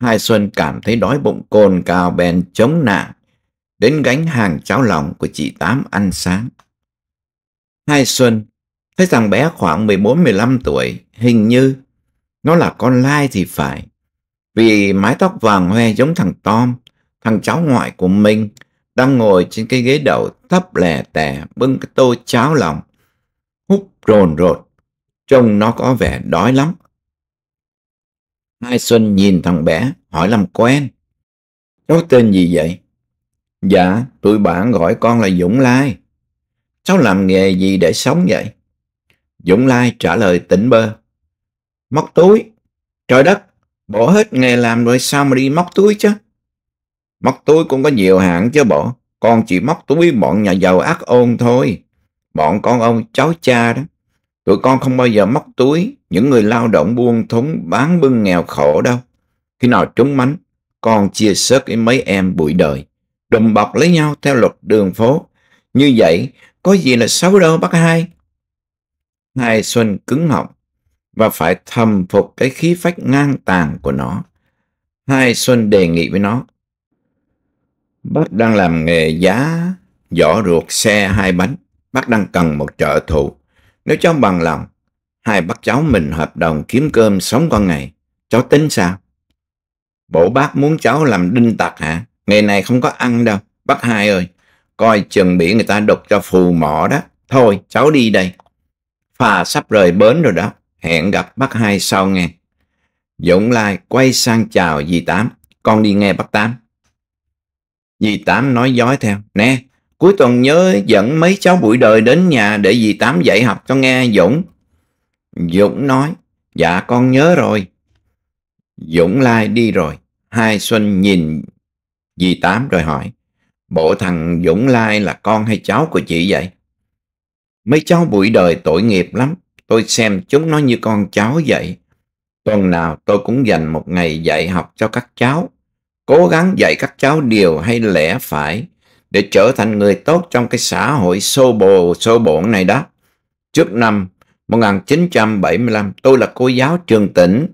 Hai Xuân cảm thấy đói bụng cồn cào bèn chống nạn, đến gánh hàng cháo lòng của chị Tám ăn sáng. Hai Xuân thấy rằng bé khoảng 14-15 tuổi, hình như nó là con lai thì phải. Vì mái tóc vàng hoe giống thằng Tom, thằng cháu ngoại của mình, đang ngồi trên cái ghế đầu thấp lè tè bưng cái tô cháo lòng, hút rồn rột. Trông nó có vẻ đói lắm hai Xuân nhìn thằng bé, hỏi làm quen. Cháu tên gì vậy? Dạ, tụi bạn gọi con là Dũng Lai. Cháu làm nghề gì để sống vậy? Dũng Lai trả lời tỉnh bơ. Móc túi. Trời đất, bỏ hết nghề làm rồi sao mà đi móc túi chứ? Móc túi cũng có nhiều hạng chứ bộ. Con chỉ móc túi bọn nhà giàu ác ôn thôi. Bọn con ông cháu cha đó. Tụi con không bao giờ móc túi những người lao động buôn thúng bán bưng nghèo khổ đâu. Khi nào trúng mánh, con chia sớt với mấy em bụi đời, đùm bọc lấy nhau theo luật đường phố. Như vậy, có gì là xấu đâu bác hai. Hai Xuân cứng họng và phải thầm phục cái khí phách ngang tàn của nó. Hai Xuân đề nghị với nó. Bác đang làm nghề giá, giỏ ruột xe hai bánh. Bác đang cần một trợ thủ nếu cháu bằng lòng, hai bác cháu mình hợp đồng kiếm cơm sống con ngày. Cháu tính sao? Bộ bác muốn cháu làm đinh tặc hả? Ngày này không có ăn đâu. Bác hai ơi, coi chừng bị người ta đục cho phù mỏ đó. Thôi, cháu đi đây. Phà sắp rời bến rồi đó. Hẹn gặp bác hai sau nghe. Dũng Lai quay sang chào dì Tám. Con đi nghe bác Tám. Dì Tám nói dối theo. Nè, Cuối tuần nhớ dẫn mấy cháu buổi đời đến nhà để dì Tám dạy học cho nghe Dũng. Dũng nói, dạ con nhớ rồi. Dũng lai đi rồi. Hai Xuân nhìn dì Tám rồi hỏi, bộ thằng Dũng lai là con hay cháu của chị vậy? Mấy cháu buổi đời tội nghiệp lắm, tôi xem chúng nó như con cháu vậy. Tuần nào tôi cũng dành một ngày dạy học cho các cháu, cố gắng dạy các cháu điều hay lẽ phải để trở thành người tốt trong cái xã hội xô bồ xô bộn này đó. Trước năm 1975 tôi là cô giáo trường tỉnh,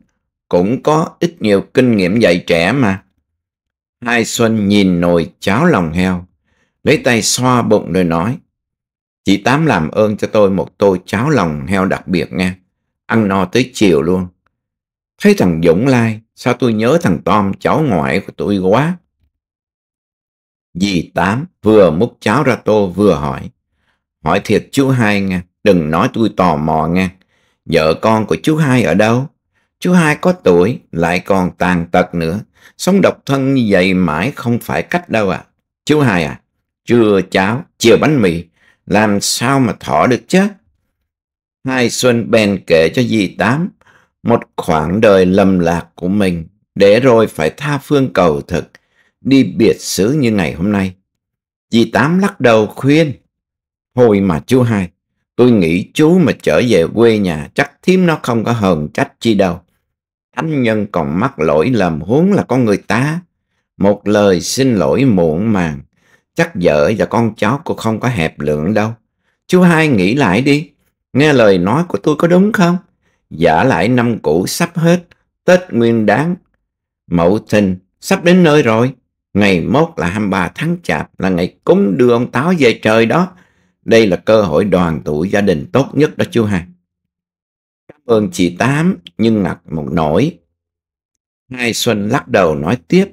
cũng có ít nhiều kinh nghiệm dạy trẻ mà. Hai Xuân nhìn nồi cháo lòng heo, lấy tay xoa bụng rồi nói, chị Tám làm ơn cho tôi một tô cháo lòng heo đặc biệt nghe ăn no tới chiều luôn. Thấy thằng Dũng Lai, sao tôi nhớ thằng Tom cháu ngoại của tôi quá. Dì Tám vừa múc cháo ra tô vừa hỏi. Hỏi thiệt chú hai nghe, đừng nói tôi tò mò nghe. Vợ con của chú hai ở đâu? Chú hai có tuổi, lại còn tàn tật nữa. Sống độc thân như vậy mãi không phải cách đâu à. Chú hai à, chưa cháo, chưa bánh mì, làm sao mà thọ được chứ? Hai Xuân bèn kể cho dì Tám một khoảng đời lầm lạc của mình, để rồi phải tha phương cầu thực đi biệt xứ như ngày hôm nay. Chị Tám lắc đầu khuyên. Hồi mà chú hai, tôi nghĩ chú mà trở về quê nhà chắc thím nó không có hờn trách chi đâu. Thánh nhân còn mắc lỗi lầm huống là con người ta. Một lời xin lỗi muộn màng, chắc vợ và con cháu cũng không có hẹp lượng đâu. Chú hai nghĩ lại đi, nghe lời nói của tôi có đúng không? Giả lại năm cũ sắp hết, Tết nguyên đáng, mậu thìn sắp đến nơi rồi. Ngày mốt là 23 tháng chạp là ngày cúng đưa ông Táo về trời đó. Đây là cơ hội đoàn tụ gia đình tốt nhất đó chú hai. Cảm ơn chị Tám nhưng ngặt một nỗi. Hai Xuân lắc đầu nói tiếp.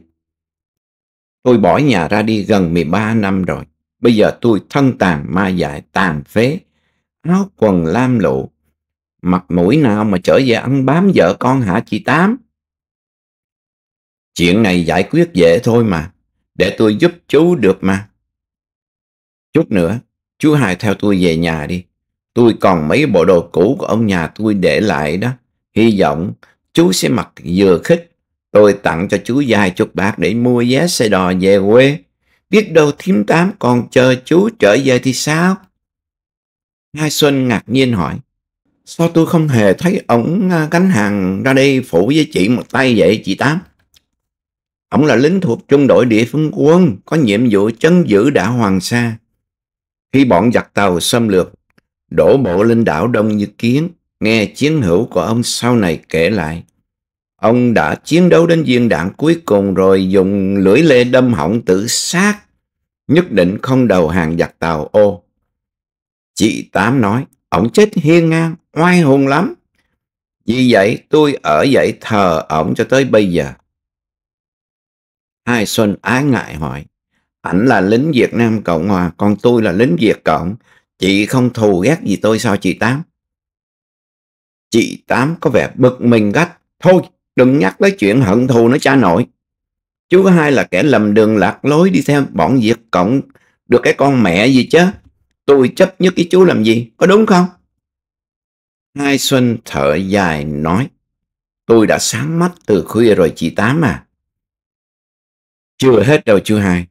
Tôi bỏ nhà ra đi gần 13 năm rồi. Bây giờ tôi thân tàn ma dại tàn phế. Áo quần lam lụ. Mặt mũi nào mà trở về ăn bám vợ con hả chị Tám? Chuyện này giải quyết dễ thôi mà, để tôi giúp chú được mà. Chút nữa, chú Hải theo tôi về nhà đi. Tôi còn mấy bộ đồ cũ của ông nhà tôi để lại đó. Hy vọng chú sẽ mặc vừa khích. Tôi tặng cho chú vài chục bạc để mua vé xe đò về quê. Biết đâu thím tám còn chờ chú trở về thì sao? Hai Xuân ngạc nhiên hỏi. Sao tôi không hề thấy ổng à, gánh hàng ra đây phụ với chị một tay vậy chị Tám? Ông là lính thuộc trung đội địa phương quân, có nhiệm vụ chấn giữ đảo Hoàng Sa. Khi bọn giặc tàu xâm lược, đổ bộ lên đảo Đông Như Kiến, nghe chiến hữu của ông sau này kể lại. Ông đã chiến đấu đến viên đạn cuối cùng rồi dùng lưỡi lê đâm hỏng tự sát, nhất định không đầu hàng giặc tàu ô. Chị Tám nói, ông chết hiên ngang, oai hùng lắm. Vì vậy tôi ở dậy thờ ổng cho tới bây giờ. Hai Xuân ái ngại hỏi. Ảnh là lính Việt Nam Cộng Hòa, còn tôi là lính Việt Cộng. Chị không thù ghét gì tôi sao chị Tám? Chị Tám có vẻ bực mình gắt. Thôi, đừng nhắc tới chuyện hận thù nó cha nội. Chú hai là kẻ lầm đường lạc lối đi theo bọn Việt Cộng được cái con mẹ gì chứ? Tôi chấp nhất cái chú làm gì, có đúng không? Hai Xuân thở dài nói. Tôi đã sáng mắt từ khuya rồi chị Tám à. Chưa hết đâu chú hai.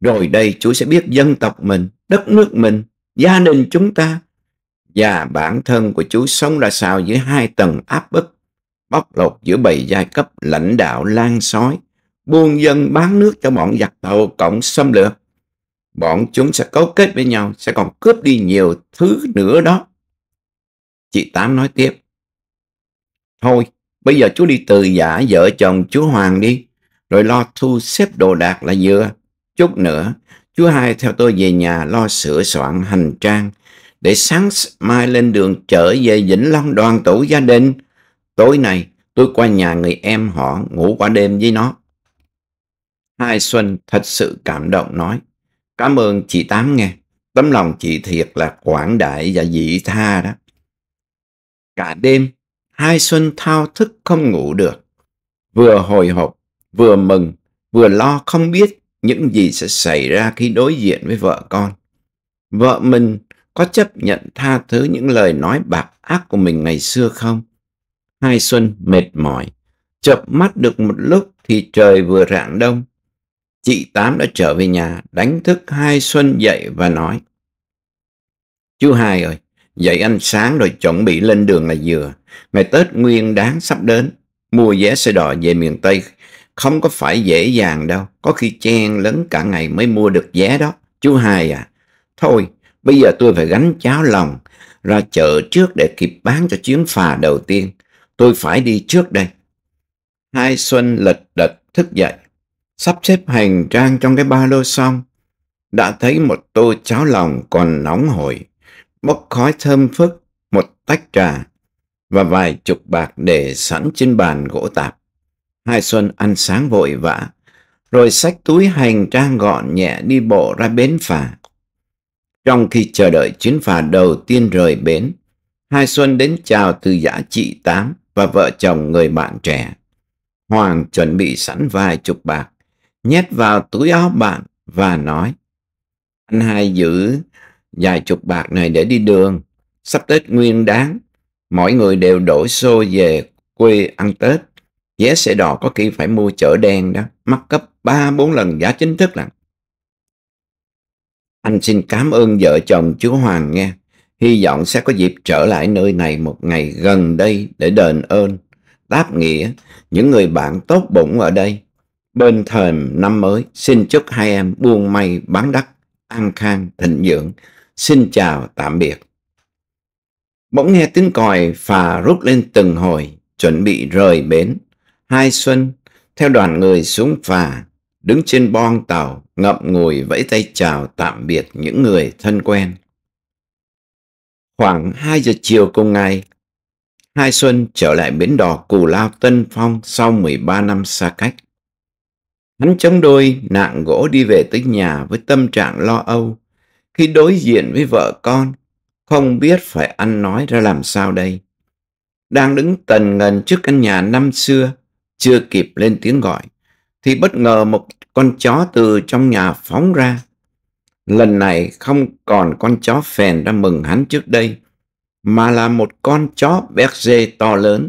Rồi đây chú sẽ biết dân tộc mình, đất nước mình, gia đình chúng ta và bản thân của chú sống ra sao dưới hai tầng áp bức, bóc lột giữa bầy giai cấp lãnh đạo lan sói, buôn dân bán nước cho bọn giặc tàu cộng xâm lược. Bọn chúng sẽ cấu kết với nhau, sẽ còn cướp đi nhiều thứ nữa đó. Chị Tám nói tiếp. Thôi, bây giờ chú đi từ giả vợ chồng chú Hoàng đi rồi lo thu xếp đồ đạc là vừa. Chút nữa, chú hai theo tôi về nhà lo sửa soạn hành trang, để sáng mai lên đường trở về Vĩnh Long đoàn tụ gia đình. Tối nay, tôi qua nhà người em họ ngủ qua đêm với nó. Hai Xuân thật sự cảm động nói, cảm ơn chị Tám nghe, tấm lòng chị thiệt là quảng đại và dị tha đó. Cả đêm, Hai Xuân thao thức không ngủ được, vừa hồi hộp vừa mừng, vừa lo không biết những gì sẽ xảy ra khi đối diện với vợ con. Vợ mình có chấp nhận tha thứ những lời nói bạc ác của mình ngày xưa không? Hai Xuân mệt mỏi, chợp mắt được một lúc thì trời vừa rạng đông. Chị Tám đã trở về nhà, đánh thức Hai Xuân dậy và nói. Chú Hai ơi, dậy ăn sáng rồi chuẩn bị lên đường là vừa Ngày Tết nguyên đáng sắp đến, mua vé xe đỏ về miền Tây không có phải dễ dàng đâu, có khi chen lấn cả ngày mới mua được vé đó. Chú hai à, thôi bây giờ tôi phải gánh cháo lòng ra chợ trước để kịp bán cho chuyến phà đầu tiên. Tôi phải đi trước đây. Hai Xuân lật đật thức dậy, sắp xếp hành trang trong cái ba lô xong. Đã thấy một tô cháo lòng còn nóng hổi, bốc khói thơm phức, một tách trà và vài chục bạc để sẵn trên bàn gỗ tạp. Hai Xuân ăn sáng vội vã, rồi xách túi hành trang gọn nhẹ đi bộ ra bến phà. Trong khi chờ đợi chuyến phà đầu tiên rời bến, Hai Xuân đến chào từ giả chị Tám và vợ chồng người bạn trẻ. Hoàng chuẩn bị sẵn vài chục bạc, nhét vào túi áo bạn và nói Anh hai giữ vài chục bạc này để đi đường, sắp Tết nguyên đáng, mọi người đều đổi xô về quê ăn Tết vé xe đò có khi phải mua chợ đen đó, mắc cấp 3-4 lần giá chính thức là. Anh xin cảm ơn vợ chồng chú Hoàng nghe, hy vọng sẽ có dịp trở lại nơi này một ngày gần đây để đền ơn, đáp nghĩa những người bạn tốt bụng ở đây. Bên thềm năm mới, xin chúc hai em buôn may bán đắt, an khang, thịnh dưỡng. Xin chào, tạm biệt. Bỗng nghe tiếng còi phà rút lên từng hồi, chuẩn bị rời bến. Hai Xuân theo đoàn người xuống phà, đứng trên boong tàu, ngậm ngùi vẫy tay chào tạm biệt những người thân quen. Khoảng hai giờ chiều cùng ngày, Hai Xuân trở lại bến đò Cù Lao Tân Phong sau mười ba năm xa cách. Hắn chống đôi nạng gỗ đi về tới nhà với tâm trạng lo âu. Khi đối diện với vợ con, không biết phải ăn nói ra làm sao đây. Đang đứng tần ngần trước căn nhà năm xưa, chưa kịp lên tiếng gọi, thì bất ngờ một con chó từ trong nhà phóng ra. Lần này không còn con chó phèn ra mừng hắn trước đây, mà là một con chó béc dê to lớn,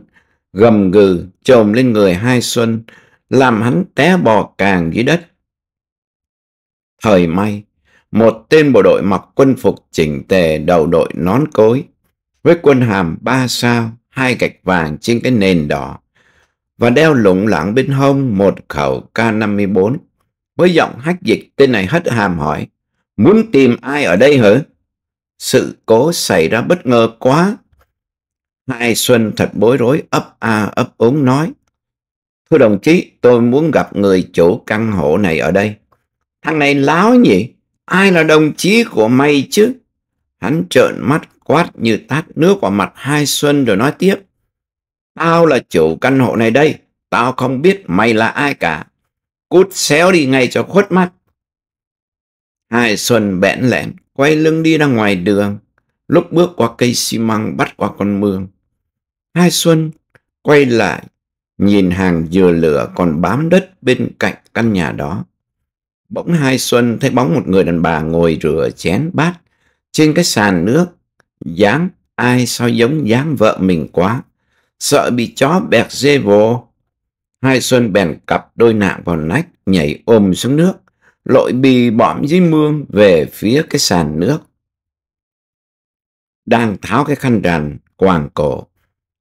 gầm gừ, trồm lên người hai xuân, làm hắn té bò càng dưới đất. Thời may, một tên bộ đội mặc quân phục chỉnh tề đầu đội nón cối, với quân hàm ba sao, hai gạch vàng trên cái nền đỏ, và đeo lụng lẳng bên hông một khẩu K54. Với giọng hách dịch, tên này hất hàm hỏi, muốn tìm ai ở đây hả? Sự cố xảy ra bất ngờ quá. Hai Xuân thật bối rối, ấp a ấp úng nói. Thưa đồng chí, tôi muốn gặp người chủ căn hộ này ở đây. Thằng này láo nhỉ? Ai là đồng chí của mày chứ? Hắn trợn mắt quát như tát nước vào mặt Hai Xuân rồi nói tiếp. Tao là chủ căn hộ này đây. Tao không biết mày là ai cả. Cút xéo đi ngay cho khuất mắt. Hai Xuân bẽn lẽn, quay lưng đi ra ngoài đường. Lúc bước qua cây xi măng bắt qua con mương. Hai Xuân quay lại, nhìn hàng dừa lửa còn bám đất bên cạnh căn nhà đó. Bỗng Hai Xuân thấy bóng một người đàn bà ngồi rửa chén bát trên cái sàn nước. dáng ai sao giống dáng vợ mình quá sợ bị chó bẹt dê vô. Hai Xuân bèn cặp đôi nạng vào nách, nhảy ôm xuống nước, lội bì bõm dưới mương về phía cái sàn nước. Đang tháo cái khăn rằn, quàng cổ,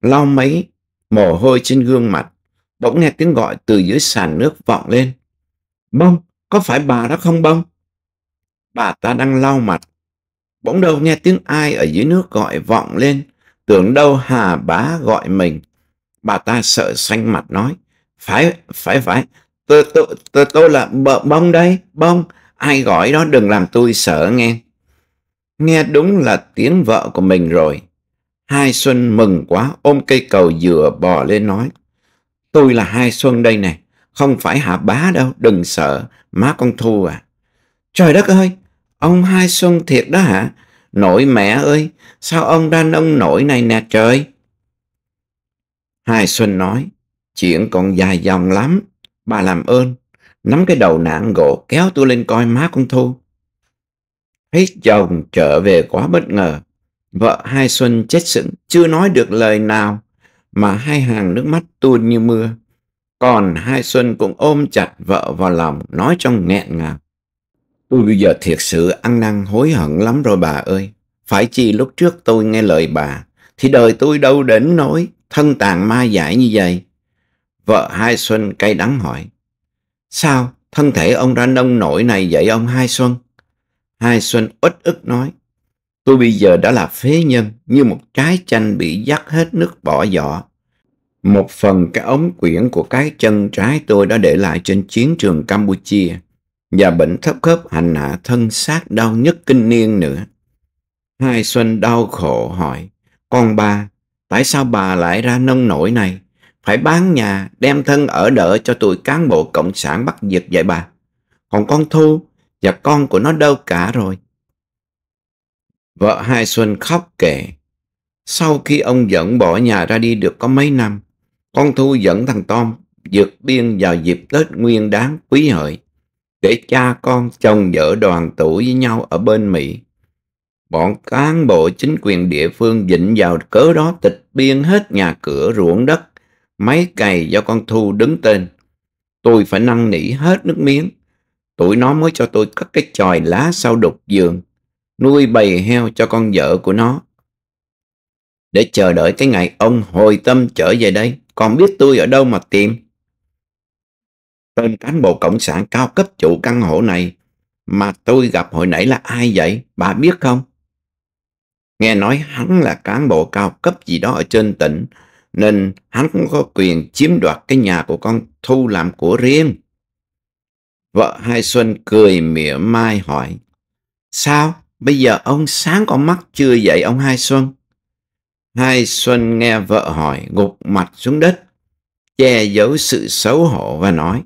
lau mấy, mồ hôi trên gương mặt, bỗng nghe tiếng gọi từ dưới sàn nước vọng lên. Bông, có phải bà đó không bông? Bà ta đang lau mặt, bỗng đầu nghe tiếng ai ở dưới nước gọi vọng lên tưởng đâu hà bá gọi mình. Bà ta sợ xanh mặt nói, phải, phải, phải, tôi, tôi, tôi, tôi là bông đây, bông, ai gọi đó đừng làm tôi sợ nghe. Nghe đúng là tiếng vợ của mình rồi. Hai Xuân mừng quá, ôm cây cầu dừa bò lên nói. Tôi là Hai Xuân đây này không phải hà bá đâu, đừng sợ, má con Thu à. Trời đất ơi, ông Hai Xuân thiệt đó hả? Nội mẹ ơi, sao ông ra nông nổi này nè trời? Hai Xuân nói, chuyện còn dài dòng lắm. Bà làm ơn, nắm cái đầu nạn gỗ kéo tôi lên coi má con Thu. Thấy chồng trở về quá bất ngờ. Vợ Hai Xuân chết sững, chưa nói được lời nào mà hai hàng nước mắt tuôn như mưa. Còn Hai Xuân cũng ôm chặt vợ vào lòng, nói trong nghẹn ngào. Tôi bây giờ thiệt sự ăn năn hối hận lắm rồi bà ơi. Phải chi lúc trước tôi nghe lời bà, thì đời tôi đâu đến nỗi thân tàn ma dại như vậy. Vợ Hai Xuân cay đắng hỏi. Sao thân thể ông ra nông nổi này vậy ông Hai Xuân? Hai Xuân út ức nói. Tôi bây giờ đã là phế nhân như một trái chanh bị dắt hết nước bỏ vỏ. Một phần cái ống quyển của cái chân trái tôi đã để lại trên chiến trường Campuchia và bệnh thấp khớp hành hạ thân xác đau nhất kinh niên nữa. Hai Xuân đau khổ hỏi, con ba tại sao bà lại ra nông nổi này? Phải bán nhà, đem thân ở đỡ cho tụi cán bộ Cộng sản bắt giật vậy bà. Còn con Thu và con của nó đâu cả rồi. Vợ Hai Xuân khóc kể, sau khi ông dẫn bỏ nhà ra đi được có mấy năm, con Thu dẫn thằng Tom vượt biên vào dịp Tết Nguyên đáng quý hợi để cha con chồng vợ đoàn tụ với nhau ở bên Mỹ. Bọn cán bộ chính quyền địa phương dịnh vào cớ đó tịch biên hết nhà cửa ruộng đất, máy cày do con Thu đứng tên. Tôi phải năn nỉ hết nước miếng. Tụi nó mới cho tôi cất cái chòi lá sau đục giường, nuôi bầy heo cho con vợ của nó. Để chờ đợi cái ngày ông hồi tâm trở về đây, còn biết tôi ở đâu mà tìm tên cán bộ cộng sản cao cấp chủ căn hộ này mà tôi gặp hồi nãy là ai vậy? Bà biết không? Nghe nói hắn là cán bộ cao cấp gì đó ở trên tỉnh, nên hắn cũng có quyền chiếm đoạt cái nhà của con Thu làm của riêng. Vợ Hai Xuân cười mỉa mai hỏi, Sao? Bây giờ ông sáng có mắt chưa vậy ông Hai Xuân? Hai Xuân nghe vợ hỏi, gục mặt xuống đất, che giấu sự xấu hổ và nói,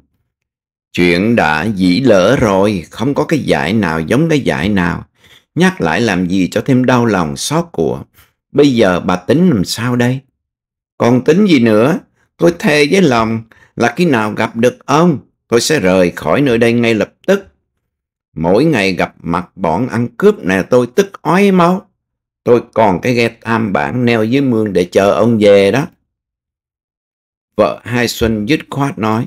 Chuyện đã dĩ lỡ rồi, không có cái giải nào giống cái giải nào. Nhắc lại làm gì cho thêm đau lòng xót của. Bây giờ bà tính làm sao đây? Còn tính gì nữa? Tôi thề với lòng là khi nào gặp được ông, tôi sẽ rời khỏi nơi đây ngay lập tức. Mỗi ngày gặp mặt bọn ăn cướp này tôi tức ói máu. Tôi còn cái ghe tam bản neo dưới mương để chờ ông về đó. Vợ Hai Xuân dứt khoát nói.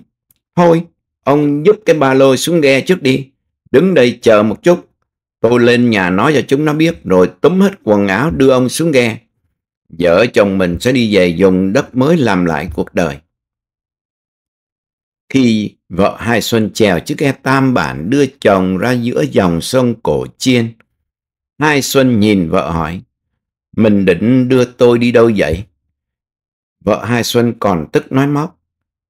Thôi, Ông giúp cái ba lô xuống ghe trước đi. Đứng đây chờ một chút. Tôi lên nhà nói cho chúng nó biết rồi túm hết quần áo đưa ông xuống ghe. Vợ chồng mình sẽ đi về dùng đất mới làm lại cuộc đời. Khi vợ Hai Xuân chèo chiếc ghe tam bản đưa chồng ra giữa dòng sông Cổ Chiên, Hai Xuân nhìn vợ hỏi, mình định đưa tôi đi đâu vậy? Vợ Hai Xuân còn tức nói móc,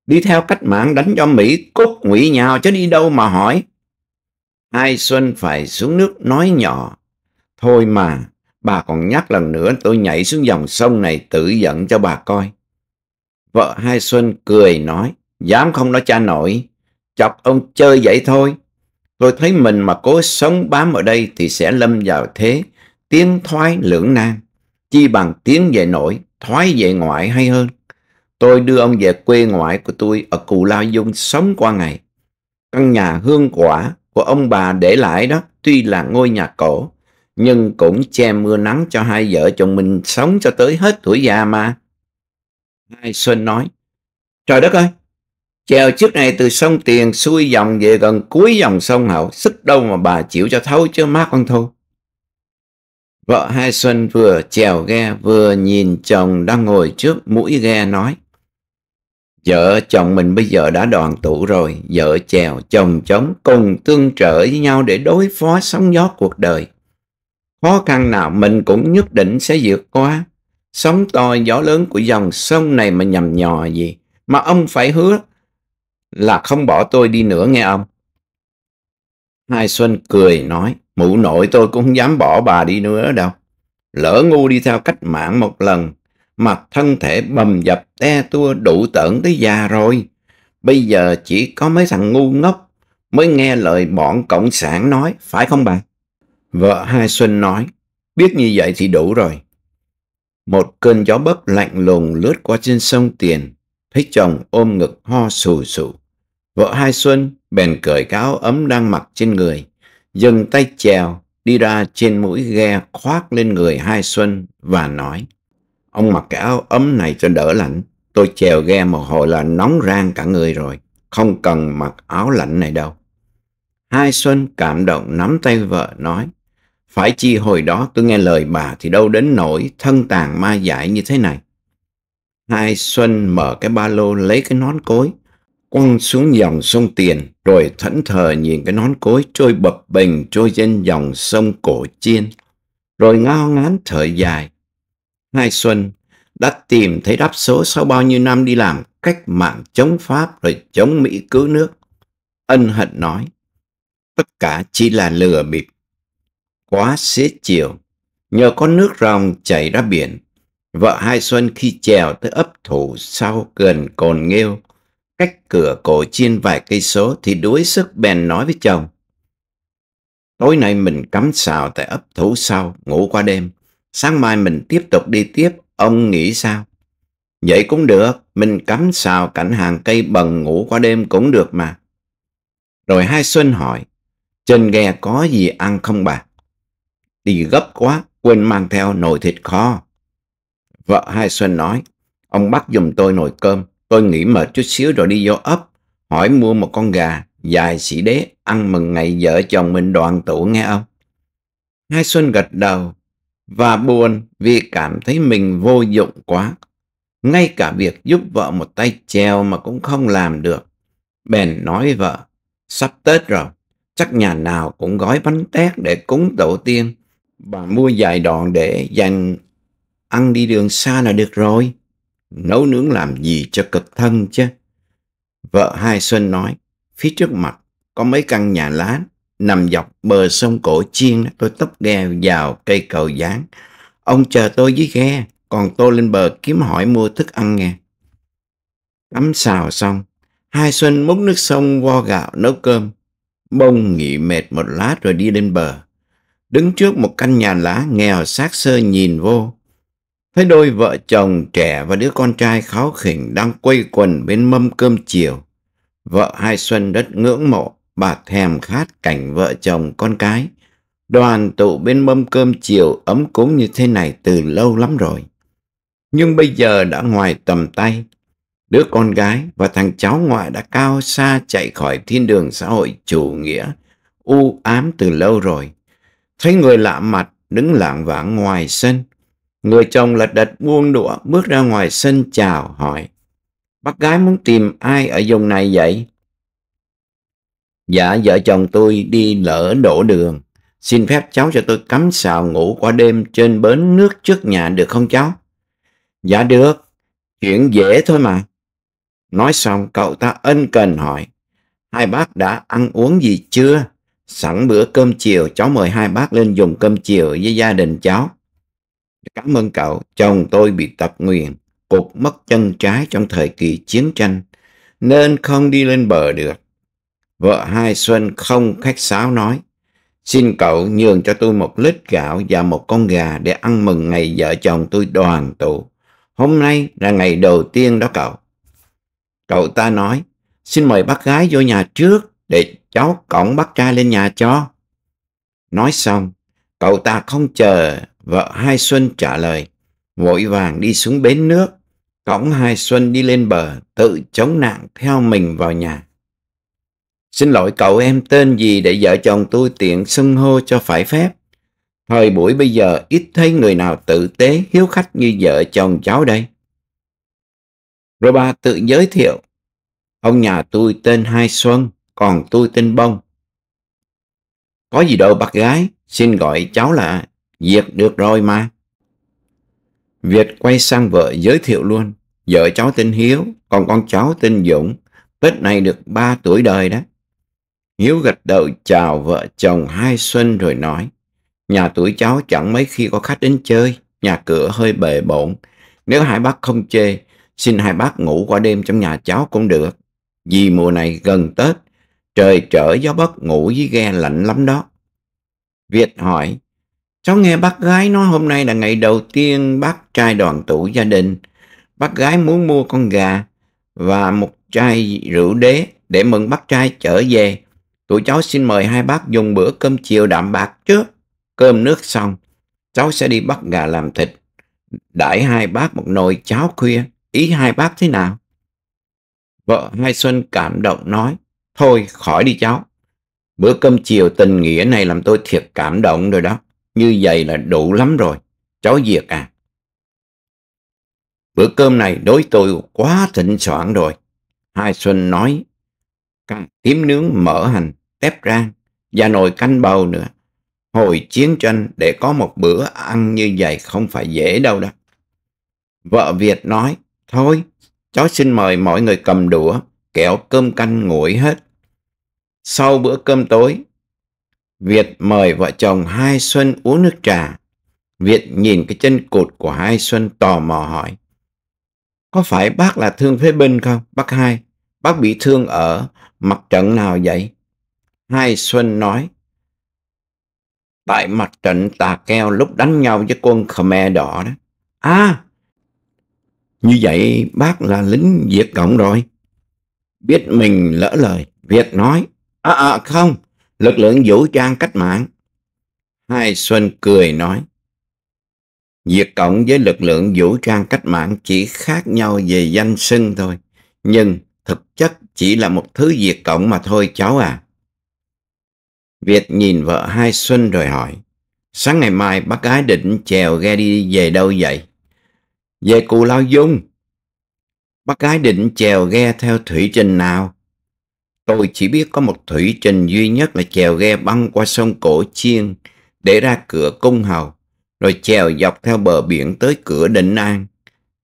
đi theo cách mạng đánh cho Mỹ cốt ngụy nhào chứ đi đâu mà hỏi. Hai Xuân phải xuống nước nói nhỏ. Thôi mà, bà còn nhắc lần nữa tôi nhảy xuống dòng sông này tự giận cho bà coi. Vợ Hai Xuân cười nói, dám không nói cha nội, chọc ông chơi vậy thôi. Tôi thấy mình mà cố sống bám ở đây thì sẽ lâm vào thế, tiếng thoái lưỡng nan, chi bằng tiếng về nội, thoái về ngoại hay hơn. Tôi đưa ông về quê ngoại của tôi ở Cù Lao Dung sống qua ngày. Căn nhà hương quả của ông bà để lại đó tuy là ngôi nhà cổ, nhưng cũng che mưa nắng cho hai vợ chồng mình sống cho tới hết tuổi già mà. Hai Xuân nói, trời đất ơi, chèo trước này từ sông Tiền xuôi dòng về gần cuối dòng sông Hậu, sức đâu mà bà chịu cho thấu chứ má con thôi. Vợ Hai Xuân vừa chèo ghe vừa nhìn chồng đang ngồi trước mũi ghe nói. Vợ chồng mình bây giờ đã đoàn tụ rồi, vợ chèo chồng chống cùng tương trợ với nhau để đối phó sóng gió cuộc đời. Khó khăn nào mình cũng nhất định sẽ vượt qua. Sóng to gió lớn của dòng sông này mà nhầm nhò gì, mà ông phải hứa là không bỏ tôi đi nữa nghe ông. Hai Xuân cười nói, mụ nội tôi cũng không dám bỏ bà đi nữa đâu. Lỡ ngu đi theo cách mạng một lần, mà thân thể bầm dập te tua đủ tởn tới già rồi. Bây giờ chỉ có mấy thằng ngu ngốc mới nghe lời bọn Cộng sản nói, phải không bà? Vợ Hai Xuân nói, biết như vậy thì đủ rồi. Một cơn gió bấc lạnh lùng lướt qua trên sông Tiền, thấy chồng ôm ngực ho sù sụ. Vợ Hai Xuân bèn cởi cái áo ấm đang mặc trên người, dừng tay chèo, đi ra trên mũi ghe khoác lên người Hai Xuân và nói. Ông mặc cái áo ấm này cho đỡ lạnh. Tôi chèo ghe một hồi là nóng rang cả người rồi. Không cần mặc áo lạnh này đâu. Hai Xuân cảm động nắm tay vợ nói. Phải chi hồi đó tôi nghe lời bà thì đâu đến nỗi thân tàn ma dại như thế này. Hai Xuân mở cái ba lô lấy cái nón cối, quăng xuống dòng sông Tiền, rồi thẫn thờ nhìn cái nón cối trôi bập bình trôi trên dòng sông Cổ Chiên, rồi ngao ngán thở dài. Hai Xuân đã tìm thấy đáp số sau bao nhiêu năm đi làm cách mạng chống Pháp rồi chống Mỹ cứu nước. Ân hận nói, tất cả chỉ là lừa bịp. Quá xế chiều, nhờ có nước ròng chảy ra biển, vợ Hai Xuân khi trèo tới ấp thủ sau gần cồn nghêu, cách cửa cổ chiên vài cây số thì đuối sức bèn nói với chồng. Tối nay mình cắm xào tại ấp thủ sau, ngủ qua đêm sáng mai mình tiếp tục đi tiếp, ông nghĩ sao? Vậy cũng được, mình cắm xào cảnh hàng cây bần ngủ qua đêm cũng được mà. Rồi Hai Xuân hỏi, trên ghe có gì ăn không bà? Đi gấp quá, quên mang theo nồi thịt kho. Vợ Hai Xuân nói, ông bắt giùm tôi nồi cơm, tôi nghỉ mệt chút xíu rồi đi vô ấp, hỏi mua một con gà, dài sĩ đế, ăn mừng ngày vợ chồng mình đoàn tụ nghe không Hai Xuân gật đầu, và buồn vì cảm thấy mình vô dụng quá. Ngay cả việc giúp vợ một tay treo mà cũng không làm được. Bèn nói vợ, sắp Tết rồi, chắc nhà nào cũng gói bánh tét để cúng tổ tiên. Bà mua dài đòn để dành ăn đi đường xa là được rồi. Nấu nướng làm gì cho cực thân chứ? Vợ Hai Xuân nói, phía trước mặt có mấy căn nhà lá nằm dọc bờ sông Cổ Chiên, tôi tấp ghe vào cây cầu gián. Ông chờ tôi dưới ghe, còn tôi lên bờ kiếm hỏi mua thức ăn nghe. Cắm xào xong, Hai Xuân múc nước sông vo gạo nấu cơm. Bông nghỉ mệt một lát rồi đi lên bờ. Đứng trước một căn nhà lá nghèo xác sơ nhìn vô. Thấy đôi vợ chồng trẻ và đứa con trai kháo khỉnh đang quây quần bên mâm cơm chiều. Vợ Hai Xuân rất ngưỡng mộ bà thèm khát cảnh vợ chồng con cái. Đoàn tụ bên mâm cơm chiều ấm cúng như thế này từ lâu lắm rồi. Nhưng bây giờ đã ngoài tầm tay. Đứa con gái và thằng cháu ngoại đã cao xa chạy khỏi thiên đường xã hội chủ nghĩa, u ám từ lâu rồi. Thấy người lạ mặt đứng lạng vãng ngoài sân. Người chồng lật đật buông đũa bước ra ngoài sân chào hỏi. Bác gái muốn tìm ai ở vùng này vậy? Dạ vợ chồng tôi đi lỡ đổ đường. Xin phép cháu cho tôi cắm xào ngủ qua đêm trên bến nước trước nhà được không cháu? Dạ được, chuyện dễ thôi mà. Nói xong cậu ta ân cần hỏi, hai bác đã ăn uống gì chưa? Sẵn bữa cơm chiều cháu mời hai bác lên dùng cơm chiều với gia đình cháu. Cảm ơn cậu, chồng tôi bị tật nguyền, cục mất chân trái trong thời kỳ chiến tranh, nên không đi lên bờ được. Vợ Hai Xuân không khách sáo nói. Xin cậu nhường cho tôi một lít gạo và một con gà để ăn mừng ngày vợ chồng tôi đoàn tụ. Hôm nay là ngày đầu tiên đó cậu. Cậu ta nói, xin mời bác gái vô nhà trước để cháu cõng bác trai lên nhà cho. Nói xong, cậu ta không chờ vợ Hai Xuân trả lời, vội vàng đi xuống bến nước, cõng Hai Xuân đi lên bờ, tự chống nạn theo mình vào nhà. Xin lỗi cậu em tên gì để vợ chồng tôi tiện xưng hô cho phải phép. Thời buổi bây giờ ít thấy người nào tự tế hiếu khách như vợ chồng cháu đây. Rồi bà tự giới thiệu. Ông nhà tôi tên Hai Xuân, còn tôi tên Bông. Có gì đâu bác gái, xin gọi cháu là Việt được rồi mà. Việt quay sang vợ giới thiệu luôn. Vợ cháu tên Hiếu, còn con cháu tên Dũng. Tết này được 3 tuổi đời đó. Hiếu gật đầu chào vợ chồng hai xuân rồi nói. Nhà tuổi cháu chẳng mấy khi có khách đến chơi, nhà cửa hơi bề bộn. Nếu hai bác không chê, xin hai bác ngủ qua đêm trong nhà cháu cũng được. Vì mùa này gần Tết, trời trở gió bất ngủ dưới ghe lạnh lắm đó. Việt hỏi, cháu nghe bác gái nói hôm nay là ngày đầu tiên bác trai đoàn tụ gia đình. Bác gái muốn mua con gà và một chai rượu đế để mừng bác trai trở về. Tụi cháu xin mời hai bác dùng bữa cơm chiều đạm bạc trước. Cơm nước xong, cháu sẽ đi bắt gà làm thịt. Đãi hai bác một nồi cháo khuya. Ý hai bác thế nào? Vợ Hai Xuân cảm động nói. Thôi khỏi đi cháu. Bữa cơm chiều tình nghĩa này làm tôi thiệt cảm động rồi đó. Như vậy là đủ lắm rồi. Cháu diệt à. Bữa cơm này đối tôi quá thịnh soạn rồi. Hai Xuân nói, cá tím nướng mỡ hành, tép rang và nồi canh bầu nữa. Hồi chiến tranh để có một bữa ăn như vậy không phải dễ đâu đó. Vợ Việt nói, thôi, cháu xin mời mọi người cầm đũa, kéo cơm canh nguội hết. Sau bữa cơm tối, Việt mời vợ chồng Hai Xuân uống nước trà. Việt nhìn cái chân cụt của Hai Xuân tò mò hỏi. Có phải bác là thương phế binh không, bác Hai? Bác bị thương ở mặt trận nào vậy? Hai Xuân nói. Tại mặt trận Tà Keo lúc đánh nhau với quân Khmer Đỏ đó. À, như vậy bác là lính Việt Cộng rồi. Biết mình lỡ lời, Việt nói. À, à không, lực lượng vũ trang cách mạng. Hai Xuân cười nói. Việt Cộng với lực lượng vũ trang cách mạng chỉ khác nhau về danh xưng thôi. Nhưng thực chất chỉ là một thứ Việt Cộng mà thôi cháu à. Việt nhìn vợ hai Xuân rồi hỏi. Sáng ngày mai bác gái định chèo ghe đi về đâu vậy? Về Cù Lao Dung. Bác gái định chèo ghe theo thủy trình nào? Tôi chỉ biết có một thủy trình duy nhất là chèo ghe băng qua sông Cổ Chiên để ra cửa Cung Hầu, rồi chèo dọc theo bờ biển tới cửa Định An.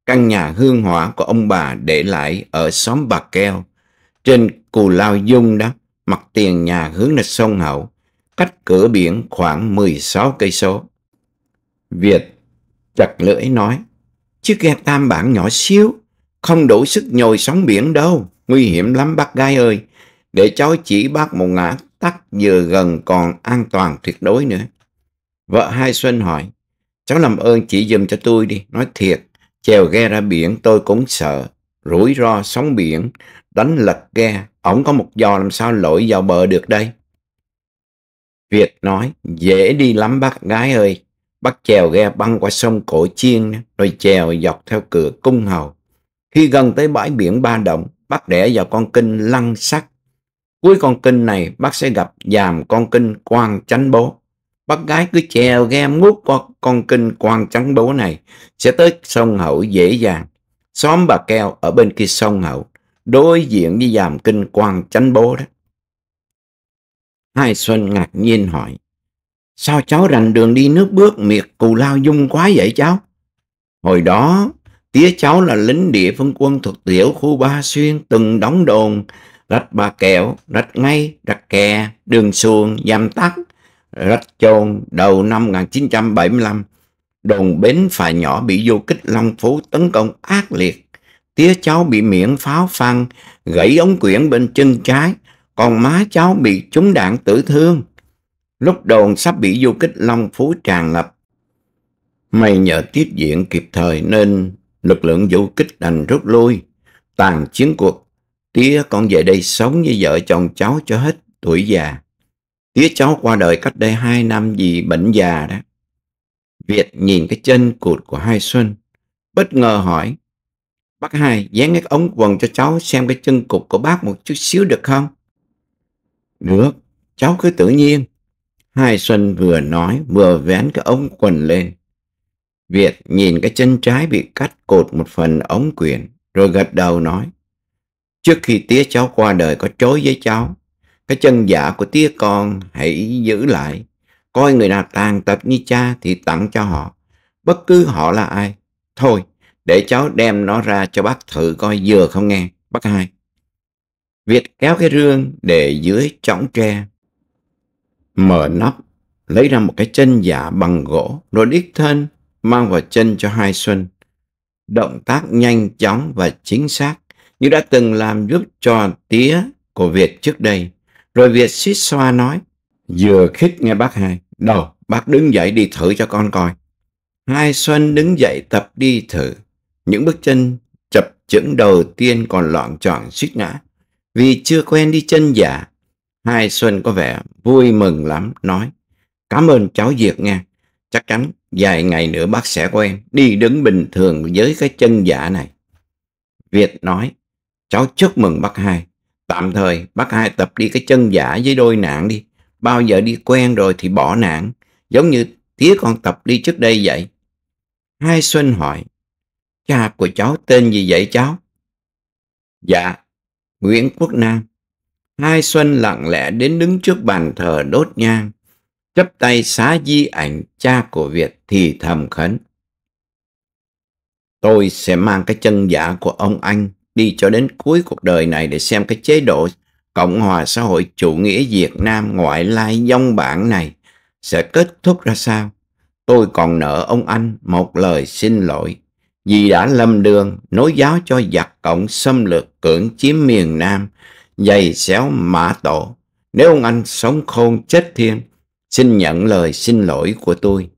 Căn nhà hương hỏa của ông bà để lại ở xóm Bà Keo, trên Cù Lao Dung đó, mặt tiền nhà hướng là sông Hậu cách cửa biển khoảng 16 cây số. Việt chặt lưỡi nói, chiếc ghe tam bản nhỏ xíu, không đủ sức nhồi sóng biển đâu, nguy hiểm lắm bác gái ơi. Để cháu chỉ bác một ngã tắt vừa gần còn an toàn tuyệt đối nữa. Vợ Hai Xuân hỏi, cháu làm ơn chỉ dùm cho tôi đi, nói thiệt, chèo ghe ra biển tôi cũng sợ, rủi ro sóng biển, đánh lật ghe, ổng có một giò làm sao lội vào bờ được đây. Việt nói, dễ đi lắm bác gái ơi. Bác chèo ghe băng qua sông Cổ Chiên, rồi chèo dọc theo cửa Cung Hầu. Khi gần tới bãi biển Ba Động, bác rẽ vào con kinh Lăng Sắc. Cuối con kinh này, bác sẽ gặp dàm con kinh Quang Chánh Bố. Bác gái cứ chèo ghe ngút qua con kinh Quang Chánh Bố này, sẽ tới sông Hậu dễ dàng. Xóm bà Keo ở bên kia sông Hậu, đối diện với dàm kinh Quang Chánh Bố đó. Hai Xuân ngạc nhiên hỏi. Sao cháu rành đường đi nước bước miệt cù lao dung quá vậy cháu? Hồi đó, tía cháu là lính địa phân quân thuộc tiểu khu Ba Xuyên từng đóng đồn rạch bà kẹo, rạch ngay, rạch kè, đường xuồng, giam tắt, rạch chồn đầu năm 1975. Đồn bến phà nhỏ bị vô kích Long Phú tấn công ác liệt. Tía cháu bị miệng pháo phăng, gãy ống quyển bên chân trái, còn má cháu bị trúng đạn tử thương. Lúc đồn sắp bị du kích Long Phú tràn ngập. May nhờ tiếp diện kịp thời nên lực lượng du kích đành rút lui, tàn chiến cuộc. Tía con về đây sống với vợ chồng cháu cho hết tuổi già. Tía cháu qua đời cách đây hai năm vì bệnh già đó. Việt nhìn cái chân cụt của Hai Xuân, bất ngờ hỏi. Bác Hai dán cái ống quần cho cháu xem cái chân cụt của bác một chút xíu được không? Được, cháu cứ tự nhiên. Hai Xuân vừa nói vừa vén cái ống quần lên. Việt nhìn cái chân trái bị cắt cột một phần ống quyển rồi gật đầu nói. Trước khi tía cháu qua đời có chối với cháu, cái chân giả của tía con hãy giữ lại. Coi người nào tàn tật như cha thì tặng cho họ, bất cứ họ là ai. Thôi, để cháu đem nó ra cho bác thử coi vừa không nghe, bác hai. Việt kéo cái rương để dưới trõng tre. Mở nắp, lấy ra một cái chân giả bằng gỗ, rồi đích thân mang vào chân cho Hai Xuân. Động tác nhanh chóng và chính xác như đã từng làm giúp cho tía của Việt trước đây. Rồi Việt xít xoa nói, vừa khích nghe bác hai, đầu bác đứng dậy đi thử cho con coi. Hai Xuân đứng dậy tập đi thử. Những bước chân chập chững đầu tiên còn loạn trọn suýt ngã vì chưa quen đi chân giả. Dạ, hai Xuân có vẻ vui mừng lắm, nói, cảm ơn cháu Diệp nha, chắc chắn vài ngày nữa bác sẽ quen, đi đứng bình thường với cái chân giả dạ này. Việt nói, cháu chúc mừng bác hai, tạm thời bác hai tập đi cái chân giả dạ với đôi nạn đi, bao giờ đi quen rồi thì bỏ nạn, giống như tía con tập đi trước đây vậy. Hai Xuân hỏi, cha của cháu tên gì vậy cháu? Dạ, Nguyễn Quốc Nam. Hai Xuân lặng lẽ đến đứng trước bàn thờ đốt nhang, chấp tay xá di ảnh cha của Việt thì thầm khấn. Tôi sẽ mang cái chân giả của ông anh đi cho đến cuối cuộc đời này để xem cái chế độ Cộng hòa xã hội chủ nghĩa Việt Nam ngoại lai dông bản này sẽ kết thúc ra sao. Tôi còn nợ ông anh một lời xin lỗi. Vì đã lâm đường, nối giáo cho giặc cộng xâm lược cưỡng chiếm miền Nam, dày xéo mã tổ. Nếu ông anh sống khôn chết thiên, xin nhận lời xin lỗi của tôi.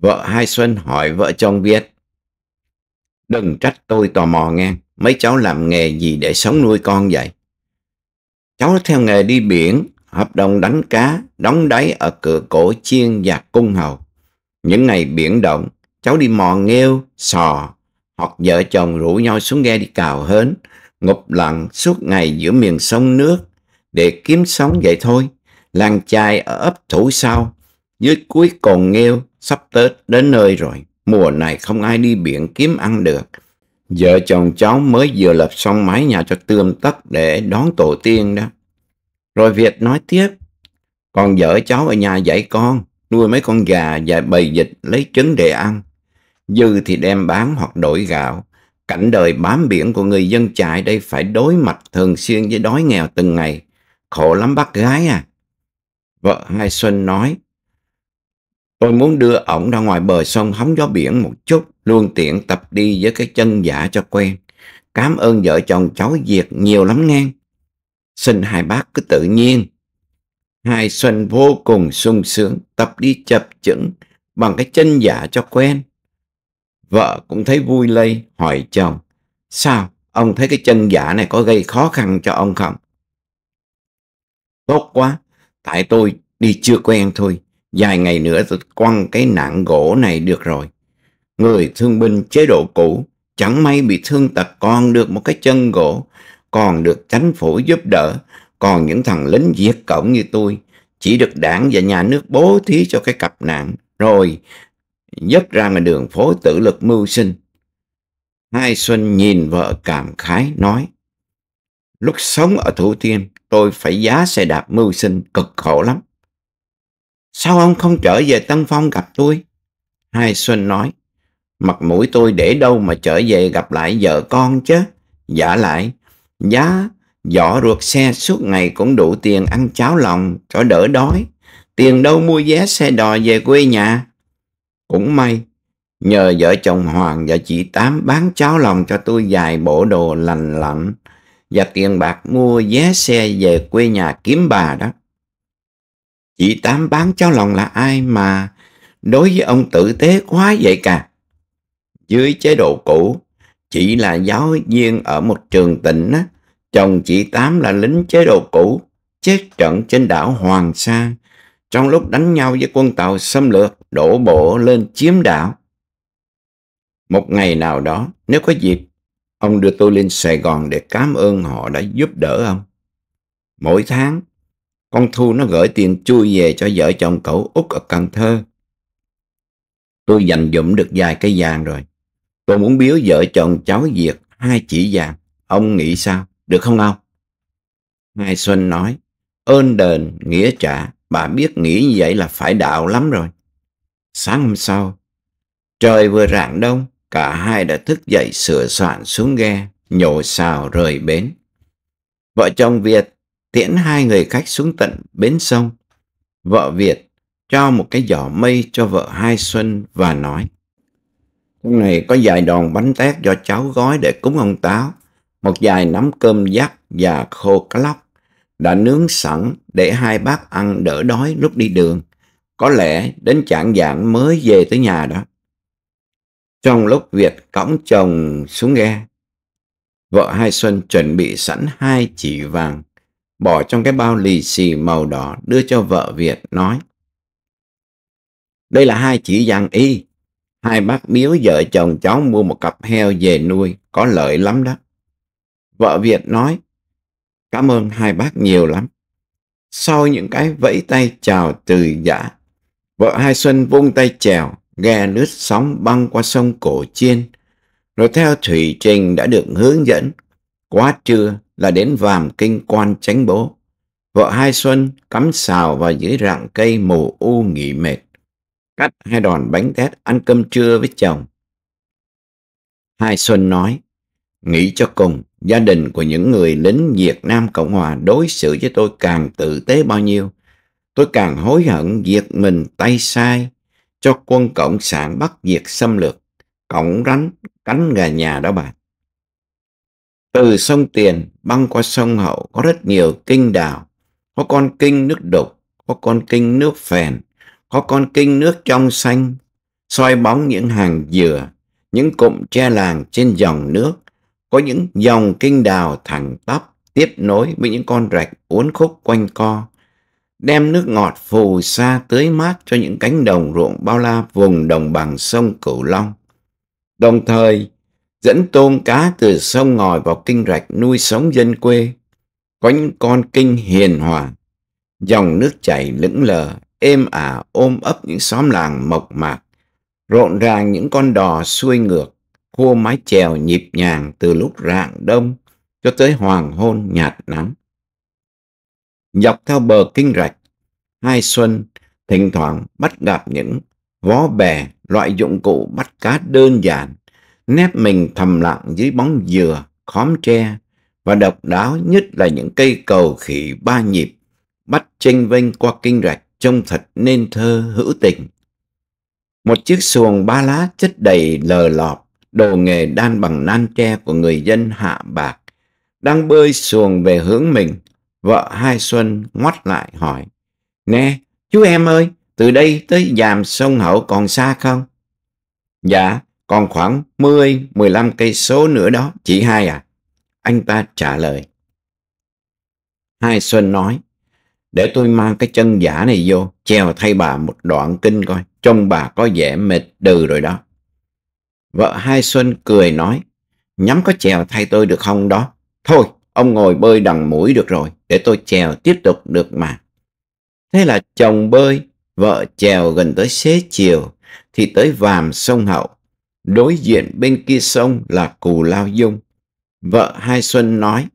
Vợ Hai Xuân hỏi vợ chồng biết. Đừng trách tôi tò mò nghe, mấy cháu làm nghề gì để sống nuôi con vậy? Cháu theo nghề đi biển, hợp đồng đánh cá, đóng đáy ở cửa cổ chiên và cung hầu. Những ngày biển động, cháu đi mò nghêu, sò, hoặc vợ chồng rủ nhau xuống ghe đi cào hến, ngụp lặn suốt ngày giữa miền sông nước để kiếm sống vậy thôi. Làng chài ở ấp thủ sau, dưới cuối cồn nghêu, sắp Tết đến nơi rồi. Mùa này không ai đi biển kiếm ăn được. Vợ chồng cháu mới vừa lập xong mái nhà cho tươm tất để đón tổ tiên đó. Rồi Việt nói tiếp, còn vợ cháu ở nhà dạy con, nuôi mấy con gà và bầy dịch lấy trứng để ăn dư thì đem bán hoặc đổi gạo. Cảnh đời bám biển của người dân trại đây phải đối mặt thường xuyên với đói nghèo từng ngày. Khổ lắm bác gái à. Vợ Hai Xuân nói, tôi muốn đưa ổng ra ngoài bờ sông hóng gió biển một chút, luôn tiện tập đi với cái chân giả cho quen. Cảm ơn vợ chồng cháu Diệt nhiều lắm nghe. Xin hai bác cứ tự nhiên. Hai Xuân vô cùng sung sướng, tập đi chập chững bằng cái chân giả cho quen. Vợ cũng thấy vui lây, hỏi chồng. Sao? Ông thấy cái chân giả này có gây khó khăn cho ông không? Tốt quá, tại tôi đi chưa quen thôi. Vài ngày nữa tôi quăng cái nạn gỗ này được rồi. Người thương binh chế độ cũ, chẳng may bị thương tật còn được một cái chân gỗ, còn được chánh phủ giúp đỡ, còn những thằng lính diệt cổng như tôi, chỉ được đảng và nhà nước bố thí cho cái cặp nạn. Rồi, dứt ra ngoài đường phố tự lực mưu sinh. Hai Xuân nhìn vợ cảm khái nói, lúc sống ở Thủ Thiêm tôi phải giá xe đạp mưu sinh cực khổ lắm. Sao ông không trở về Tân Phong gặp tôi? Hai Xuân nói, mặt mũi tôi để đâu mà trở về gặp lại vợ con chứ? Giả lại, giá giỏ ruột xe suốt ngày cũng đủ tiền ăn cháo lòng cho đỡ đói. Tiền đâu mua vé xe đò về quê nhà? Cũng may, nhờ vợ chồng Hoàng và chị Tám bán cháo lòng cho tôi vài bộ đồ lành lạnh và tiền bạc mua vé xe về quê nhà kiếm bà đó. Chị Tám bán cháo lòng là ai mà đối với ông tử tế quá vậy cả. Dưới chế độ cũ, chị là giáo viên ở một trường tỉnh chồng chị Tám là lính chế độ cũ, chết trận trên đảo Hoàng Sa trong lúc đánh nhau với quân tàu xâm lược đổ bộ lên chiếm đảo. Một ngày nào đó, nếu có dịp, ông đưa tôi lên Sài Gòn để cảm ơn họ đã giúp đỡ ông. Mỗi tháng, con Thu nó gửi tiền chui về cho vợ chồng cậu Út ở Cần Thơ. Tôi dành dụm được vài cái vàng rồi. Tôi muốn biếu vợ chồng cháu Việt hai chỉ vàng. Ông nghĩ sao? Được không ông? Hai Xuân nói, ơn đền, nghĩa trả, Bà biết nghĩ như vậy là phải đạo lắm rồi. Sáng hôm sau, trời vừa rạng đông, cả hai đã thức dậy sửa soạn xuống ghe, nhổ xào rời bến. Vợ chồng Việt tiễn hai người khách xuống tận bến sông. Vợ Việt cho một cái giỏ mây cho vợ Hai Xuân và nói hôm này có vài đòn bánh tét do cháu gói để cúng ông Táo, một vài nắm cơm giác và khô cá lóc đã nướng sẵn để hai bác ăn đỡ đói lúc đi đường. Có lẽ đến chạng dạng mới về tới nhà đó. Trong lúc Việt cõng chồng xuống ghe, vợ Hai Xuân chuẩn bị sẵn hai chỉ vàng, bỏ trong cái bao lì xì màu đỏ đưa cho vợ Việt nói. Đây là hai chỉ vàng y, hai bác miếu vợ chồng cháu mua một cặp heo về nuôi, có lợi lắm đó. Vợ Việt nói, Cảm ơn hai bác nhiều lắm. Sau những cái vẫy tay chào từ dã, vợ Hai Xuân vung tay chèo, ghe lướt sóng băng qua sông Cổ Chiên, rồi theo thủy trình đã được hướng dẫn, quá trưa là đến vàm kinh quan tránh bố. Vợ Hai Xuân cắm xào vào dưới rặng cây mù u nghỉ mệt, cắt hai đòn bánh tét ăn cơm trưa với chồng. Hai Xuân nói, nghĩ cho cùng, Gia đình của những người lính Việt Nam Cộng Hòa đối xử với tôi càng tử tế bao nhiêu. Tôi càng hối hận việc mình tay sai cho quân Cộng sản Bắc Việt xâm lược, cổng rắn, cánh gà nhà đó bạn. Từ sông Tiền băng qua sông Hậu có rất nhiều kinh đào. Có con kinh nước đục, có con kinh nước phèn, có con kinh nước trong xanh, soi bóng những hàng dừa, những cụm tre làng trên dòng nước có những dòng kinh đào thẳng tắp tiếp nối với những con rạch uốn khúc quanh co, đem nước ngọt phù sa tưới mát cho những cánh đồng ruộng bao la vùng đồng bằng sông Cửu Long. Đồng thời, dẫn tôm cá từ sông ngòi vào kinh rạch nuôi sống dân quê. Có những con kinh hiền hòa, dòng nước chảy lững lờ, êm ả ôm ấp những xóm làng mộc mạc, rộn ràng những con đò xuôi ngược, khua mái chèo nhịp nhàng từ lúc rạng đông cho tới hoàng hôn nhạt nắng. Dọc theo bờ kinh rạch, hai xuân thỉnh thoảng bắt gặp những vó bè, loại dụng cụ bắt cá đơn giản, nép mình thầm lặng dưới bóng dừa, khóm tre và độc đáo nhất là những cây cầu khỉ ba nhịp bắt chênh vênh qua kinh rạch trông thật nên thơ hữu tình. Một chiếc xuồng ba lá chất đầy lờ lọp đồ nghề đan bằng nan tre của người dân Hạ Bạc, đang bơi xuồng về hướng mình. Vợ Hai Xuân ngoắt lại hỏi, Nè, chú em ơi, từ đây tới dàm sông Hậu còn xa không? Dạ, còn khoảng 10-15 cây số nữa đó, chị hai à? Anh ta trả lời. Hai Xuân nói, để tôi mang cái chân giả này vô, treo thay bà một đoạn kinh coi, trông bà có vẻ mệt đừ rồi đó. Vợ Hai Xuân cười nói, nhắm có chèo thay tôi được không đó? Thôi, ông ngồi bơi đằng mũi được rồi, để tôi chèo tiếp tục được mà. Thế là chồng bơi, vợ chèo gần tới xế chiều, thì tới vàm sông Hậu. Đối diện bên kia sông là Cù Lao Dung. Vợ Hai Xuân nói,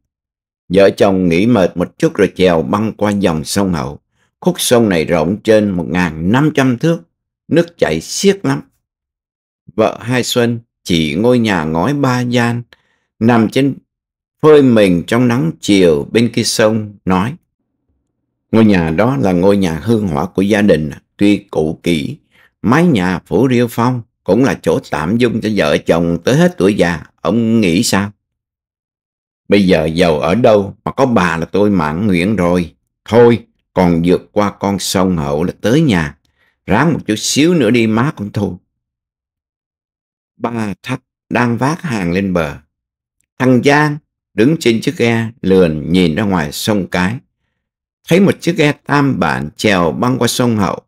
vợ chồng nghỉ mệt một chút rồi chèo băng qua dòng sông Hậu. Khúc sông này rộng trên 1.500 thước, nước chảy xiết lắm vợ Hai Xuân chỉ ngôi nhà ngói ba gian, nằm trên phơi mình trong nắng chiều bên kia sông, nói. Ngôi nhà đó là ngôi nhà hương hỏa của gia đình, tuy cũ kỹ, mái nhà phủ riêu phong cũng là chỗ tạm dung cho vợ chồng tới hết tuổi già, ông nghĩ sao? Bây giờ giàu ở đâu mà có bà là tôi mãn nguyện rồi. Thôi, còn vượt qua con sông hậu là tới nhà. Ráng một chút xíu nữa đi má con Thu ba thắt đang vác hàng lên bờ. Thằng Giang đứng trên chiếc ghe lườn nhìn ra ngoài sông Cái. Thấy một chiếc ghe tam bản trèo băng qua sông Hậu,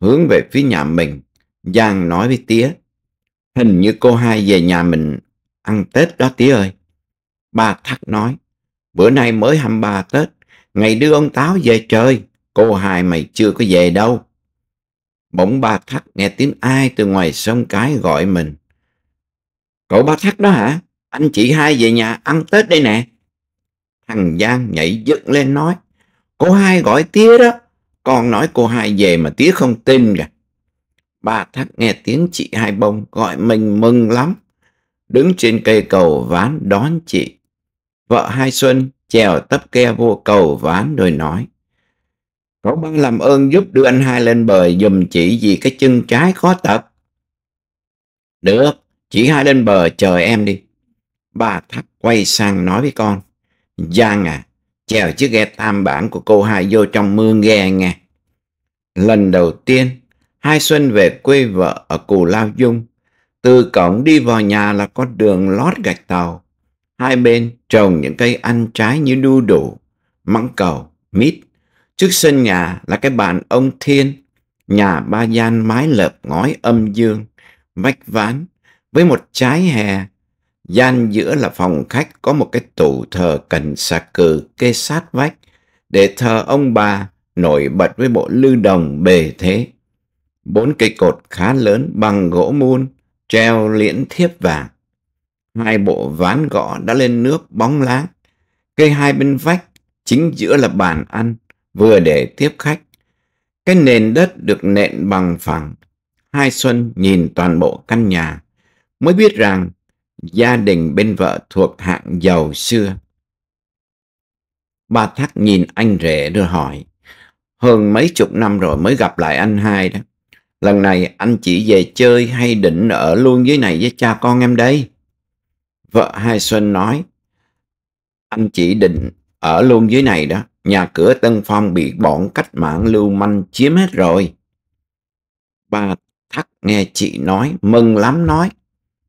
hướng về phía nhà mình. Giang nói với Tía, hình như cô hai về nhà mình ăn Tết đó Tía ơi. Ba Thắc nói, bữa nay mới 23 Tết, ngày đưa ông Táo về chơi, cô hai mày chưa có về đâu. Bỗng ba Thắc nghe tiếng ai từ ngoài sông Cái gọi mình Cậu ba thắt đó hả? Anh chị hai về nhà ăn Tết đây nè. Thằng Giang nhảy dựng lên nói. Cô hai gọi tía đó. Con nói cô hai về mà tía không tin kìa. Ba thắt nghe tiếng chị hai bông gọi mình mừng lắm. Đứng trên cây cầu ván đón chị. Vợ hai Xuân trèo tấp ke vô cầu ván rồi nói. Cậu ba làm ơn giúp đưa anh hai lên bờ dùm chị vì cái chân trái khó tập. Được, chỉ hai lên bờ chờ em đi. Bà Thắp quay sang nói với con. Giang à, chèo chiếc ghe tam bản của cô hai vô trong mương ghe nghe. Lần đầu tiên, hai Xuân về quê vợ ở Cù Lao Dung. Từ cổng đi vào nhà là có đường lót gạch tàu. Hai bên trồng những cây ăn trái như đu đủ, măng cầu, mít. Trước sân nhà là cái bàn ông Thiên, nhà ba gian mái lợp ngói âm dương, vách ván, với một trái hè, gian giữa là phòng khách có một cái tủ thờ cần xà cừ kê sát vách để thờ ông bà nổi bật với bộ lư đồng bề thế. Bốn cây cột khá lớn bằng gỗ mun treo liễn thiếp vàng. Hai bộ ván gõ đã lên nước bóng láng. Cây hai bên vách, chính giữa là bàn ăn, vừa để tiếp khách. Cái nền đất được nện bằng phẳng. Hai Xuân nhìn toàn bộ căn nhà mới biết rằng gia đình bên vợ thuộc hạng giàu xưa. Bà Thác nhìn anh rể đưa hỏi, hơn mấy chục năm rồi mới gặp lại anh hai đó. Lần này anh chỉ về chơi hay định ở luôn dưới này với cha con em đây? Vợ Hai Xuân nói, anh chỉ định ở luôn dưới này đó, nhà cửa Tân Phong bị bọn cách mạng lưu manh chiếm hết rồi. Bà Thắc nghe chị nói, mừng lắm nói,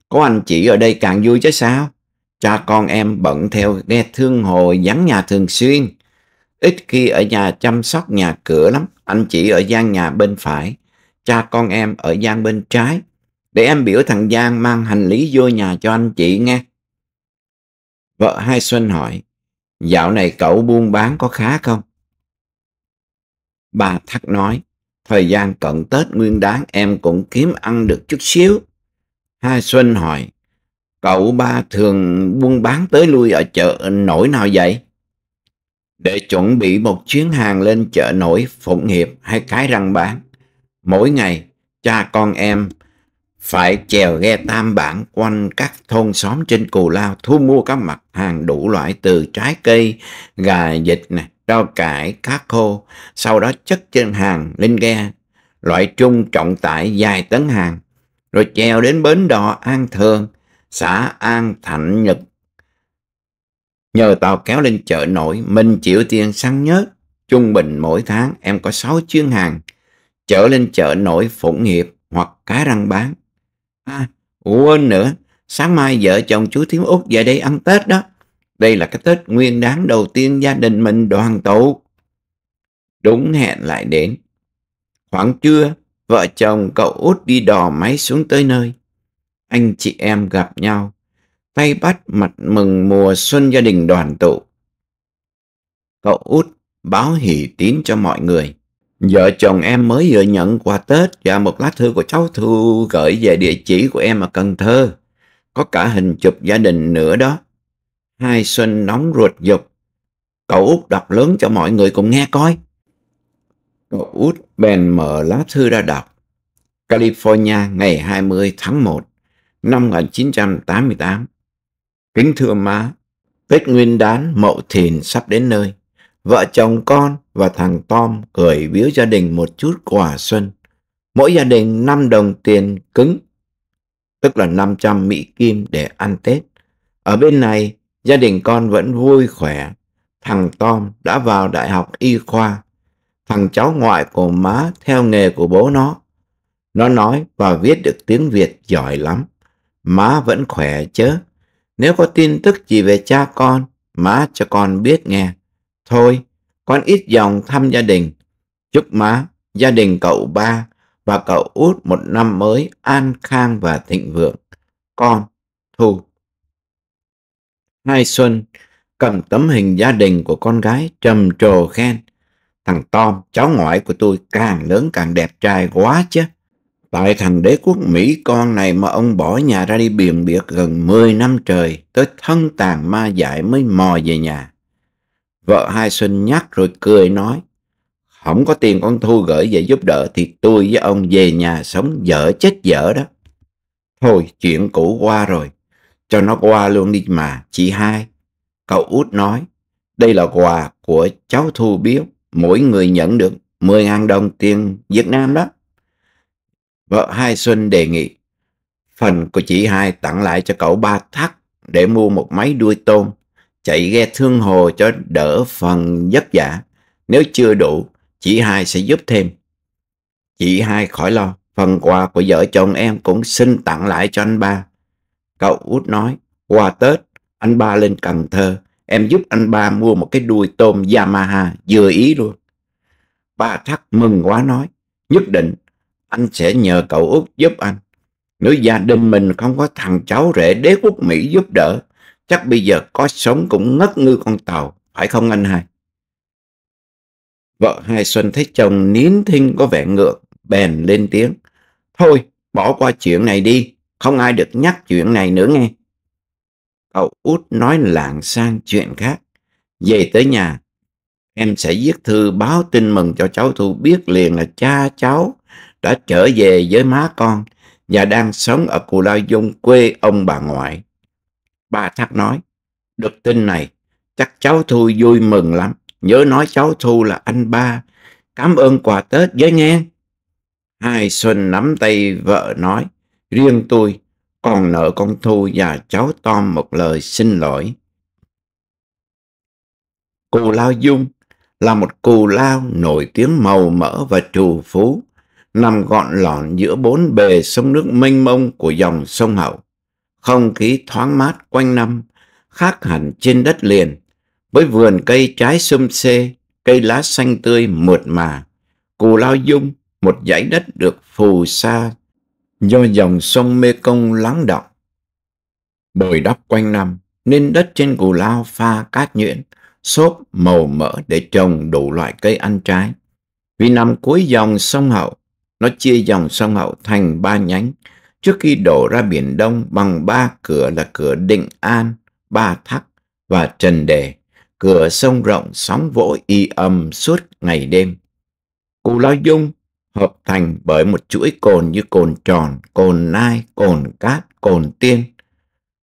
có anh chị ở đây càng vui chứ sao? Cha con em bận theo ghe thương hồi vắng nhà thường xuyên. Ít khi ở nhà chăm sóc nhà cửa lắm. Anh chị ở gian nhà bên phải. Cha con em ở gian bên trái. Để em biểu thằng Giang mang hành lý vô nhà cho anh chị nghe. Vợ Hai Xuân hỏi, dạo này cậu buôn bán có khá không? Bà Thắc nói, thời gian cận Tết nguyên đáng em cũng kiếm ăn được chút xíu. Hai Xuân hỏi, cậu ba thường buôn bán tới lui ở chợ nổi nào vậy? Để chuẩn bị một chuyến hàng lên chợ nổi Phụng Hiệp hay Cái Răng bán. Mỗi ngày, cha con em phải chèo ghe tam bản quanh các thôn xóm trên Cù Lao thu mua các mặt hàng đủ loại từ trái cây, gà vịt, nè rau cải, cá khô, sau đó chất trên hàng lên ghe, loại trung trọng tải dài tấn hàng rồi chèo đến bến đò An Thường, xã An Thạnh Nhật. Nhờ tàu kéo lên chợ nổi, mình chịu tiền xăng nhớt. Trung bình mỗi tháng em có 6 chuyến hàng, chở lên chợ nổi Phụng Hiệp hoặc Cá Răng bán. À, quên nữa, sáng mai vợ chồng chú Thiếu Út về đây ăn Tết đó. Đây là cái Tết nguyên đáng đầu tiên gia đình mình đoàn tụ. Đúng hẹn lại đến. Khoảng trưa, vợ chồng cậu út đi đò máy xuống tới nơi. Anh chị em gặp nhau, tay bắt mặt mừng mùa xuân gia đình đoàn tụ. Cậu út báo hỷ tín cho mọi người. Vợ chồng em mới vừa nhận quà Tết và một lá thư của cháu Thu gửi về địa chỉ của em ở Cần Thơ. Có cả hình chụp gia đình nữa đó. Hai Xuân nóng ruột dục. Cậu út đọc lớn cho mọi người cùng nghe coi. Cậu út bèn mở lá thư ra đọc. California ngày 20 tháng 1 năm 1988. Kính thưa má, Tết Nguyên đán Mậu Thìn sắp đến nơi. Vợ chồng con và thằng Tom gửi biếu gia đình một chút quà xuân. Mỗi gia đình 5 đồng tiền cứng, tức là 500 Mỹ Kim để ăn Tết. Ở bên này, gia đình con vẫn vui khỏe. Thằng Tom đã vào Đại học Y khoa thằng cháu ngoại của má theo nghề của bố nó. Nó nói và viết được tiếng Việt giỏi lắm. Má vẫn khỏe chứ. Nếu có tin tức gì về cha con, má cho con biết nghe. Thôi, con ít dòng thăm gia đình. Chúc má, gia đình cậu ba và cậu út một năm mới an khang và thịnh vượng. Con, Thu. Hai Xuân cầm tấm hình gia đình của con gái trầm trồ khen. Thằng Tom, cháu ngoại của tôi càng lớn càng đẹp trai quá chứ. Tại thằng đế quốc Mỹ con này mà ông bỏ nhà ra đi biển biệt gần 10 năm trời, tới thân tàn ma dại mới mò về nhà. Vợ hai Xuân nhắc rồi cười nói, không có tiền con Thu gửi về giúp đỡ thì tôi với ông về nhà sống dở chết dở đó. Thôi chuyện cũ qua rồi, cho nó qua luôn đi mà, chị hai. Cậu út nói, đây là quà của cháu Thu biếu mỗi người nhận được 10.000 đồng tiền Việt Nam đó. Vợ Hai Xuân đề nghị phần của chị Hai tặng lại cho cậu ba thắt để mua một máy đuôi tôm, chạy ghe thương hồ cho đỡ phần vất vả. Nếu chưa đủ, chị Hai sẽ giúp thêm. Chị Hai khỏi lo, phần quà của vợ chồng em cũng xin tặng lại cho anh ba. Cậu út nói, qua Tết, anh ba lên Cần Thơ, em giúp anh ba mua một cái đuôi tôm Yamaha vừa ý luôn. Ba Thắc mừng quá nói, nhất định anh sẽ nhờ cậu út giúp anh. Nếu gia đình mình không có thằng cháu rể đế quốc Mỹ giúp đỡ, chắc bây giờ có sống cũng ngất ngư con tàu, phải không anh hai? Vợ hai Xuân thấy chồng nín thinh có vẻ ngược, bèn lên tiếng. Thôi, bỏ qua chuyện này đi, không ai được nhắc chuyện này nữa nghe. Cậu út nói lạng sang chuyện khác. Về tới nhà, em sẽ viết thư báo tin mừng cho cháu Thu biết liền là cha cháu đã trở về với má con và đang sống ở Cù Lao Dung quê ông bà ngoại. Ba Thác nói, được tin này, chắc cháu Thu vui mừng lắm. Nhớ nói cháu Thu là anh ba. Cảm ơn quà Tết với nghe. Hai Xuân nắm tay vợ nói, riêng tôi còn nợ con Thu và cháu Tom một lời xin lỗi. Cù lao dung là một cù lao nổi tiếng màu mỡ và trù phú, nằm gọn lọn giữa bốn bề sông nước mênh mông của dòng sông Hậu. Không khí thoáng mát quanh năm, khác hẳn trên đất liền, với vườn cây trái sum xê, cây lá xanh tươi mượt mà. Cù lao dung, một dãy đất được phù sa do dòng sông Mê Công lắng động. Bồi đắp quanh năm, nên đất trên cù lao pha cát nhuyễn, xốp màu mỡ để trồng đủ loại cây ăn trái. Vì nằm cuối dòng sông Hậu, nó chia dòng sông Hậu thành ba nhánh, trước khi đổ ra Biển Đông bằng ba cửa là cửa Định An, Ba Thắc và Trần Đề. Cửa sông rộng sóng vỗ y âm suốt ngày đêm. Cù Lao Dung hợp thành bởi một chuỗi cồn như cồn tròn, cồn nai, cồn cát, cồn tiên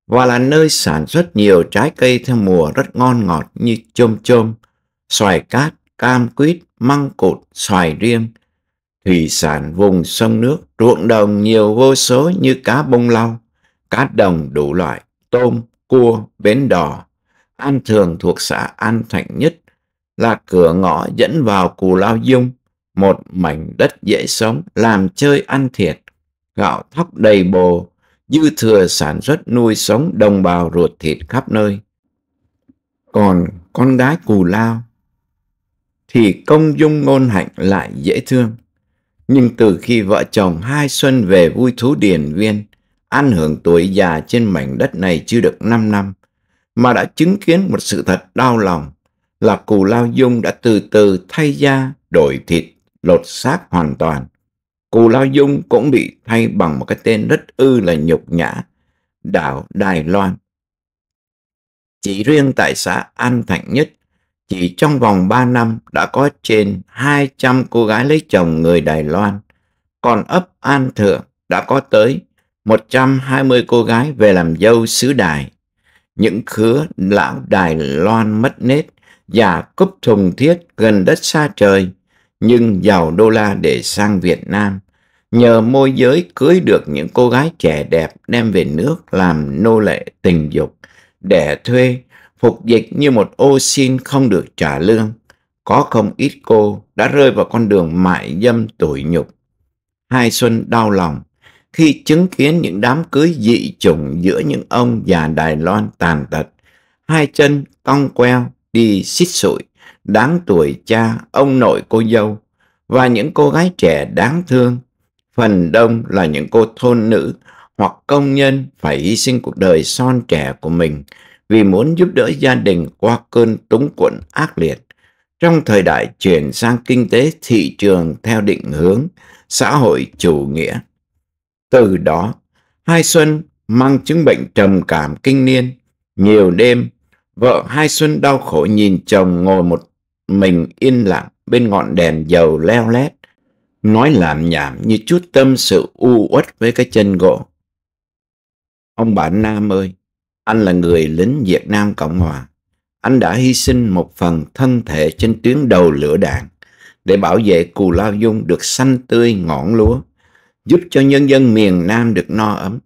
và là nơi sản xuất nhiều trái cây theo mùa rất ngon ngọt như chôm chôm, xoài cát, cam quýt, măng cụt, xoài riêng, thủy sản vùng sông nước, ruộng đồng nhiều vô số như cá bông lau, cá đồng đủ loại, tôm, cua, bến đỏ. An Thường thuộc xã An Thạnh Nhất là cửa ngõ dẫn vào Cù Lao Dung, một mảnh đất dễ sống, làm chơi ăn thiệt, gạo thóc đầy bồ, dư thừa sản xuất nuôi sống đồng bào ruột thịt khắp nơi. Còn con gái cù lao thì công dung ngôn hạnh lại dễ thương. Nhưng từ khi vợ chồng hai xuân về vui thú điền viên, ăn hưởng tuổi già trên mảnh đất này chưa được 5 năm, mà đã chứng kiến một sự thật đau lòng là cù lao dung đã từ từ thay da đổi thịt lột xác hoàn toàn. Cù Lao Dung cũng bị thay bằng một cái tên rất ư là nhục nhã, đảo Đài Loan. Chỉ riêng tại xã An Thạnh Nhất, chỉ trong vòng 3 năm đã có trên 200 cô gái lấy chồng người Đài Loan, còn ấp An Thượng đã có tới 120 cô gái về làm dâu xứ Đài. Những khứa lão Đài Loan mất nết, già cúp thùng thiết gần đất xa trời, nhưng giàu đô la để sang Việt Nam, nhờ môi giới cưới được những cô gái trẻ đẹp đem về nước làm nô lệ tình dục, để thuê, phục dịch như một ô xin không được trả lương. Có không ít cô đã rơi vào con đường mại dâm tủi nhục. Hai Xuân đau lòng khi chứng kiến những đám cưới dị chủng giữa những ông già Đài Loan tàn tật, hai chân cong queo đi xít sụi đáng tuổi cha, ông nội cô dâu và những cô gái trẻ đáng thương. Phần đông là những cô thôn nữ hoặc công nhân phải hy sinh cuộc đời son trẻ của mình vì muốn giúp đỡ gia đình qua cơn túng quẫn ác liệt. Trong thời đại chuyển sang kinh tế thị trường theo định hướng xã hội chủ nghĩa. Từ đó, Hai Xuân mang chứng bệnh trầm cảm kinh niên. Nhiều đêm, vợ Hai Xuân đau khổ nhìn chồng ngồi một mình yên lặng bên ngọn đèn dầu leo lét, nói làm nhảm như chút tâm sự u uất với cái chân gỗ. Ông bạn Nam ơi, anh là người lính Việt Nam Cộng Hòa. Anh đã hy sinh một phần thân thể trên tuyến đầu lửa đạn để bảo vệ Cù Lao Dung được xanh tươi ngọn lúa, giúp cho nhân dân miền Nam được no ấm.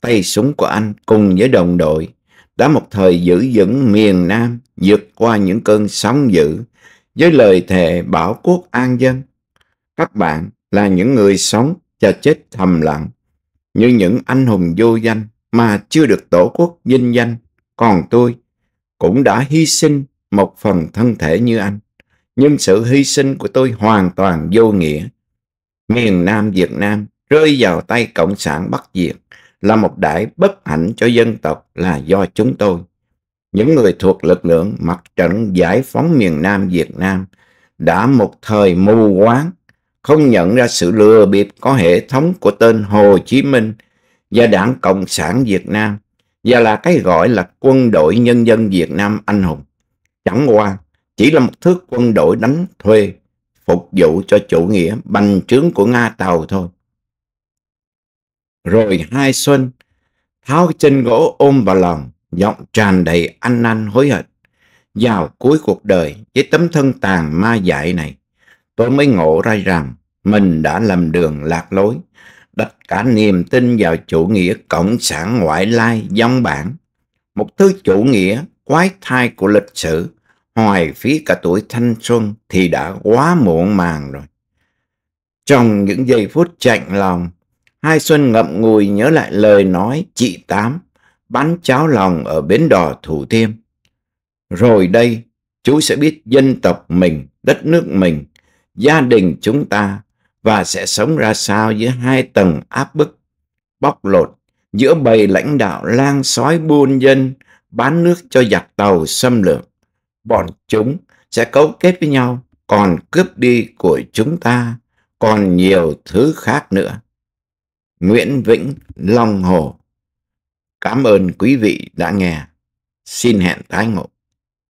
Tay súng của anh cùng với đồng đội đã một thời giữ vững miền Nam vượt qua những cơn sóng dữ với lời thề bảo quốc an dân. Các bạn là những người sống và chết thầm lặng, như những anh hùng vô danh mà chưa được tổ quốc vinh danh. Còn tôi cũng đã hy sinh một phần thân thể như anh, nhưng sự hy sinh của tôi hoàn toàn vô nghĩa. Miền Nam Việt Nam rơi vào tay Cộng sản Bắc Việt là một đại bất hạnh cho dân tộc là do chúng tôi những người thuộc lực lượng mặt trận giải phóng miền Nam Việt Nam đã một thời mù quáng, không nhận ra sự lừa bịp có hệ thống của tên Hồ Chí Minh và Đảng Cộng sản Việt Nam và là cái gọi là quân đội nhân dân Việt Nam anh hùng. Chẳng qua chỉ là một thước quân đội đánh thuê phục vụ cho chủ nghĩa bành trướng của Nga Tàu thôi. Rồi hai xuân, tháo chân gỗ ôm vào lòng, giọng tràn đầy ăn năn hối hận. Vào cuối cuộc đời với tấm thân tàn ma dại này, tôi mới ngộ ra rằng mình đã lầm đường lạc lối, đặt cả niềm tin vào chủ nghĩa cộng sản ngoại lai dòng bản. Một thứ chủ nghĩa quái thai của lịch sử, hoài phí cả tuổi thanh xuân thì đã quá muộn màng rồi. Trong những giây phút chạnh lòng, Hai Xuân ngậm ngùi nhớ lại lời nói chị Tám bánh cháo lòng ở bến đò Thủ Thiêm. Rồi đây, chú sẽ biết dân tộc mình, đất nước mình, gia đình chúng ta và sẽ sống ra sao giữa hai tầng áp bức, bóc lột, giữa bầy lãnh đạo lang sói buôn dân, bán nước cho giặc tàu xâm lược. Bọn chúng sẽ cấu kết với nhau, còn cướp đi của chúng ta, còn nhiều thứ khác nữa. Nguyễn Vĩnh, Long Hồ Cảm ơn quý vị đã nghe. Xin hẹn tái ngộ.